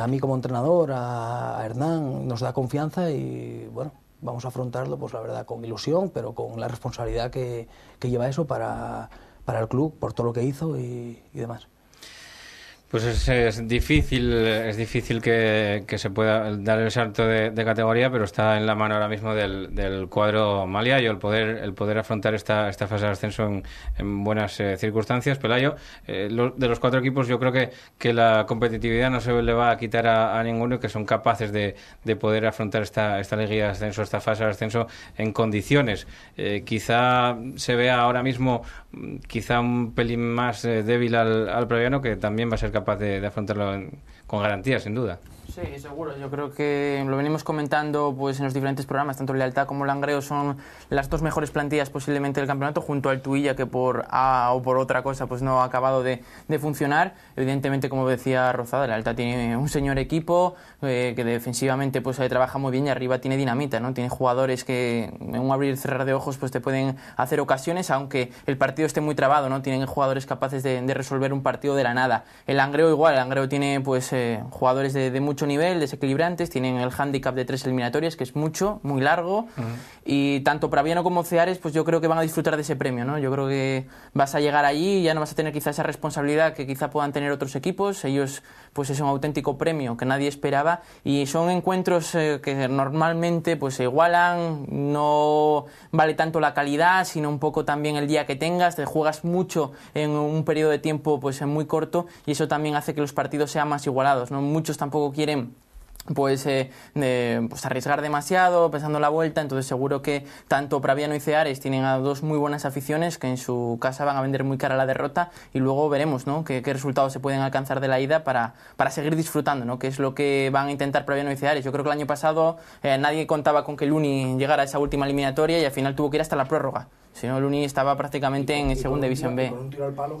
a mí como entrenador, a, Hernán, nos da confianza y bueno, vamos a afrontarlo pues la verdad con ilusión, pero con la responsabilidad que, lleva eso para, el club, por todo lo que hizo y demás. Pues es, es, difícil, es difícil que, se pueda dar el salto de, categoría, pero está en la mano ahora mismo del, cuadro maliayo el poder, el poder afrontar esta, esta fase de ascenso en, buenas eh, circunstancias. Pelayo, eh, de los cuatro equipos, yo creo que, que, la competitividad no se le va a quitar a, ninguno y que son capaces de, poder afrontar esta, esta liga de ascenso, esta fase de ascenso en condiciones. Eh, quizá se vea ahora mismo mm, quizá un pelín más débil al, al que también va a ser capaz de, afrontarlo en, con garantía, sin duda. Sí, seguro. Yo creo que lo venimos comentando pues en los diferentes programas, tanto Lealtad como Langreo son las dos mejores plantillas posiblemente del campeonato, junto al Tuilla que por A o por otra cosa pues no ha acabado de, de funcionar. Evidentemente, como decía Rozada, Lealtad tiene un señor equipo eh, que defensivamente pues trabaja muy bien y arriba tiene dinamita, ¿no? Tiene jugadores que en un abrir y cerrar de ojos pues te pueden hacer ocasiones, aunque el partido esté muy trabado, ¿no? Tienen jugadores capaces de, de resolver un partido de la nada. El Langreo igual, el Langreo tiene pues eh, jugadores de, mucho nivel, desequilibrantes, tienen el hándicap de tres eliminatorias, que es mucho, muy largo, y tanto Praviano como Ceares, pues yo creo que van a disfrutar de ese premio, ¿no? Yo creo que vas a llegar allí y ya no vas a tener quizá esa responsabilidad que quizá puedan tener otros equipos, ellos pues es un auténtico premio que nadie esperaba y son encuentros eh, que normalmente pues se igualan, no vale tanto la calidad, sino un poco también el día que tengas, te juegas mucho en un periodo de tiempo pues muy corto y eso también hace que los partidos sean más igualados, Muchos tampoco quieren pues, eh, pues arriesgar demasiado, pensando la vuelta, entonces seguro que tanto Praviano y Ceares tienen a dos muy buenas aficiones que en su casa van a vender muy cara la derrota y luego veremos ¿no? qué, resultados se pueden alcanzar de la ida para, para seguir disfrutando, ¿no? que es lo que van a intentar Praviano y Ceares. Yo creo que el año pasado eh, nadie contaba con que Luni llegara a esa última eliminatoria y al final tuvo que ir hasta la prórroga. Si no, Luni estaba prácticamente en segunda división B. un tiro al palo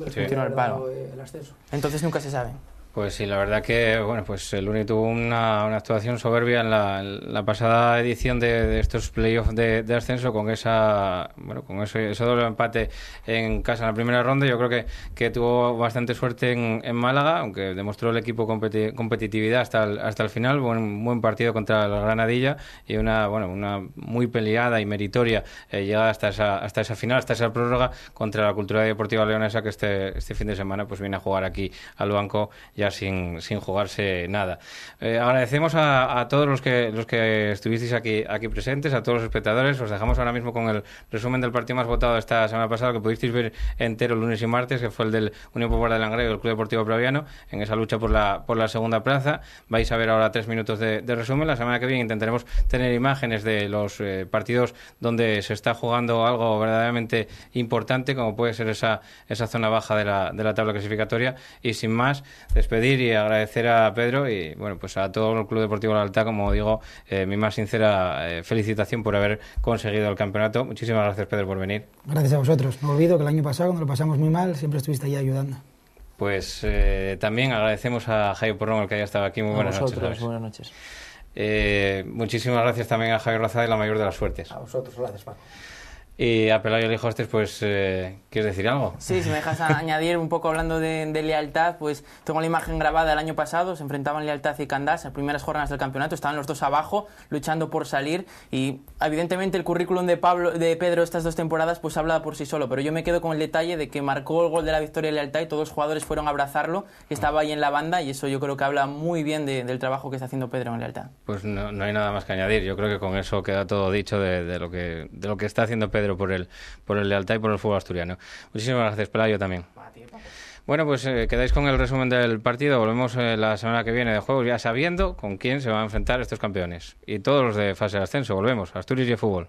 Entonces nunca se sabe. Pues sí, la verdad que bueno, pues el Uni tuvo una, actuación soberbia en la, pasada edición de, estos playoffs de, ascenso con esa bueno, con ese, doble empate en casa en la primera ronda. Yo creo que, que tuvo bastante suerte en, Málaga, aunque demostró el equipo competitividad hasta el, hasta el final. Buen, buen partido contra la Granadilla y una bueno una muy peleada y meritoria eh, llegada hasta esa hasta esa final, hasta esa prórroga contra la Cultura Deportiva Leonesa que este este fin de semana pues viene a jugar aquí al banco ya sin, jugarse nada. Eh, agradecemos a, todos los que, los que estuvisteis aquí, aquí presentes, a todos los espectadores. Os dejamos ahora mismo con el resumen del partido más votado esta semana pasada, que pudisteis ver entero lunes y martes, que fue el del Unión Popular de Langreo y el Club Deportivo Praviano, en esa lucha por la, por la segunda plaza. Vais a ver ahora tres minutos de, resumen. La semana que viene intentaremos tener imágenes de los eh, partidos donde se está jugando algo verdaderamente importante, como puede ser esa, esa zona baja de la, de la tabla clasificatoria. Y sin más, despedimos y agradecer a Pedro y bueno, pues a todo el Club Deportivo La Alta, como digo, eh, mi más sincera eh, felicitación por haber conseguido el campeonato. Muchísimas gracias, Pedro, por venir. Gracias a vosotros. No olvido que el año pasado, cuando lo pasamos muy mal, siempre estuviste ahí ayudando. Pues eh, también agradecemos a Jairo Porrón, el que haya estado aquí. Muy buenas noches. Buenas noches. muchísimas gracias también a Javier Razada y la mayor de las suertes. A vosotros, gracias, Paco. Y a Pelayo Lijostes, pues, eh, ¿quieres decir algo? Sí, si me dejas añadir un poco hablando de, lealtad, pues tengo la imagen grabada el año pasado, se enfrentaban Lealtad y Candás en primeras jornadas del campeonato, estaban los dos abajo, luchando por salir y evidentemente el currículum de, Pablo, de Pedro estas dos temporadas pues habla por sí solo, pero yo me quedo con el detalle de que marcó el gol de la victoria de Lealtad y todos los jugadores fueron a abrazarlo, que estaba ahí en la banda y eso yo creo que habla muy bien del trabajo que está haciendo Pedro en Lealtad. Pues no, no, hay nada más que añadir, yo creo que con eso queda todo dicho de lo, que, de lo que está haciendo Pedro pero por el, por lealtad y por el fútbol asturiano. Muchísimas gracias, Pelayo, también. Bueno, pues eh, quedáis con el resumen del partido. Volvemos eh, la semana que viene de juegos, ya sabiendo con quién se van a enfrentar estos campeones. Y todos los de fase de ascenso. Volvemos. Asturias y fútbol.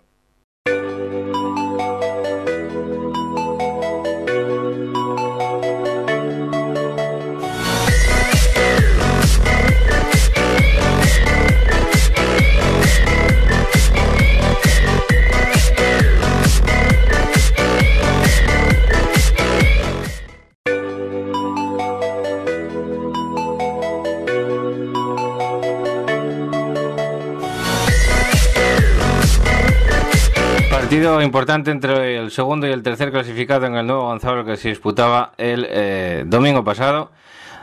importante entre el segundo y el tercer clasificado en el nuevo Gonzalo que se disputaba el eh, domingo pasado.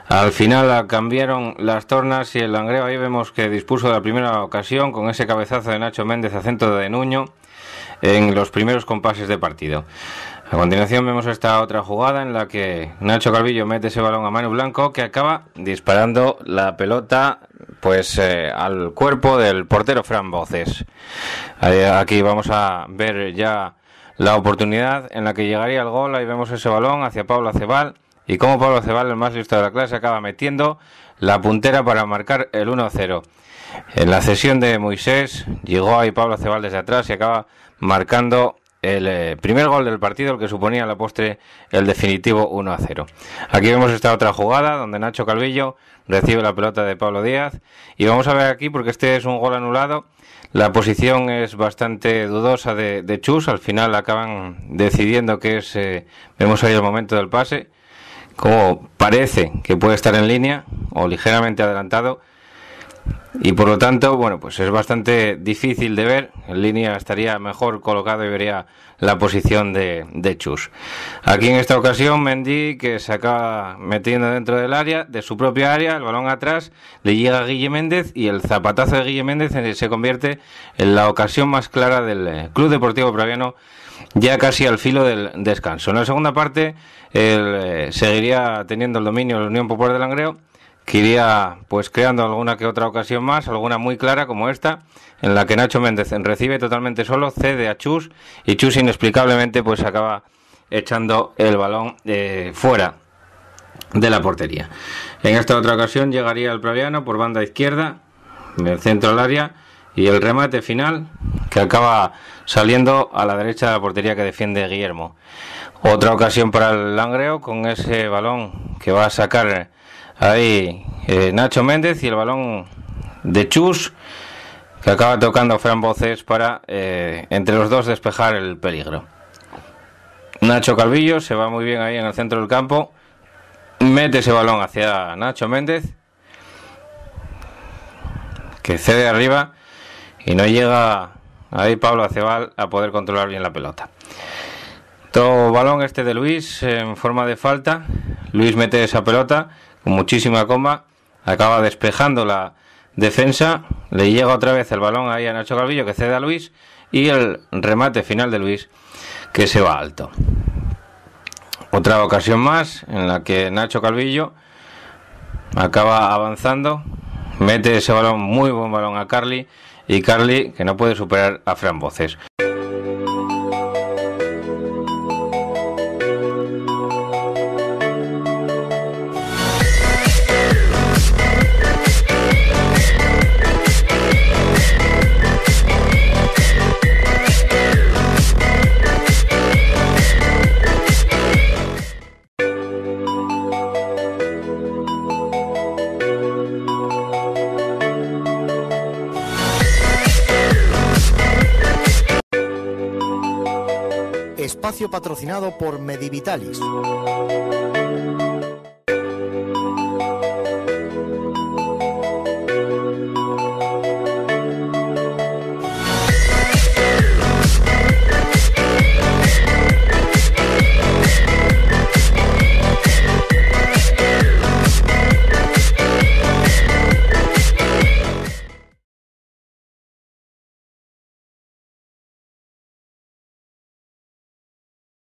Al final cambiaron las tornas y el Langreo ahí vemos que dispuso de la primera ocasión con ese cabezazo de Nacho Méndez acento de Nuño en los primeros compases de partido. A continuación vemos esta otra jugada en la que Nacho Calvillo mete ese balón a mano blanco que acaba disparando la pelota pues eh, al cuerpo del portero Fran Voces. Aquí vamos a ver ya la oportunidad en la que llegaría el gol. Ahí vemos ese balón hacia Pablo Acebal y como Pablo Acebal, el más listo de la clase, acaba metiendo la puntera para marcar el 1-0. En la cesión de Moisés llegó ahí Pablo Acebal desde atrás y acaba marcando el eh, primer gol del partido, el que suponía la postre el definitivo 1 a 0. Aquí vemos esta otra jugada donde Nacho Calvillo recibe la pelota de Pablo Díaz y vamos a ver aquí porque este es un gol anulado. La posición es bastante dudosa de, Chus, al final acaban decidiendo que es, eh, vemos ahí el momento del pase, como parece que puede estar en línea o ligeramente adelantado y por lo tanto, bueno, pues es bastante difícil de ver. En línea estaría mejor colocado y vería la posición de, Chus. Aquí en esta ocasión, Mendy, que se acaba metiendo dentro del área, de su propia área, el balón atrás, le llega a Guille Méndez y el zapatazo de Guille Méndez se convierte en la ocasión más clara del eh, Club Deportivo Praviano ya casi al filo del descanso. En la segunda parte, el, eh, seguiría teniendo el dominio de la Unión Popular de Langreo que iría pues creando alguna que otra ocasión más, alguna muy clara como esta, en la que Nacho Méndez recibe totalmente solo, cede a Chus y Chus inexplicablemente pues acaba echando el balón eh, fuera de la portería. En esta otra ocasión llegaría el Praviano por banda izquierda, el centro del área y el remate final que acaba saliendo a la derecha de la portería que defiende Guillermo. Otra ocasión para el Langreo con ese balón que va a sacar Ahí eh, Nacho Méndez y el balón de Chus que acaba tocando Fran Voces para eh, entre los dos despejar el peligro. Nacho Calvillo se va muy bien ahí en el centro del campo. Mete ese balón hacia Nacho Méndez. Que cede arriba. Y no llega ahí Pablo Acebal a poder controlar bien la pelota. Todo balón este de Luis en forma de falta. Luis mete esa pelota con muchísima coma acaba despejando la defensa, le llega otra vez el balón ahí a Nacho Calvillo que cede a Luis y el remate final de Luis que se va alto. Otra ocasión más en la que Nacho Calvillo acaba avanzando, mete ese balón, muy buen balón a Carly y Carly que no puede superar a Framboces. patrocinado por Medivitalis.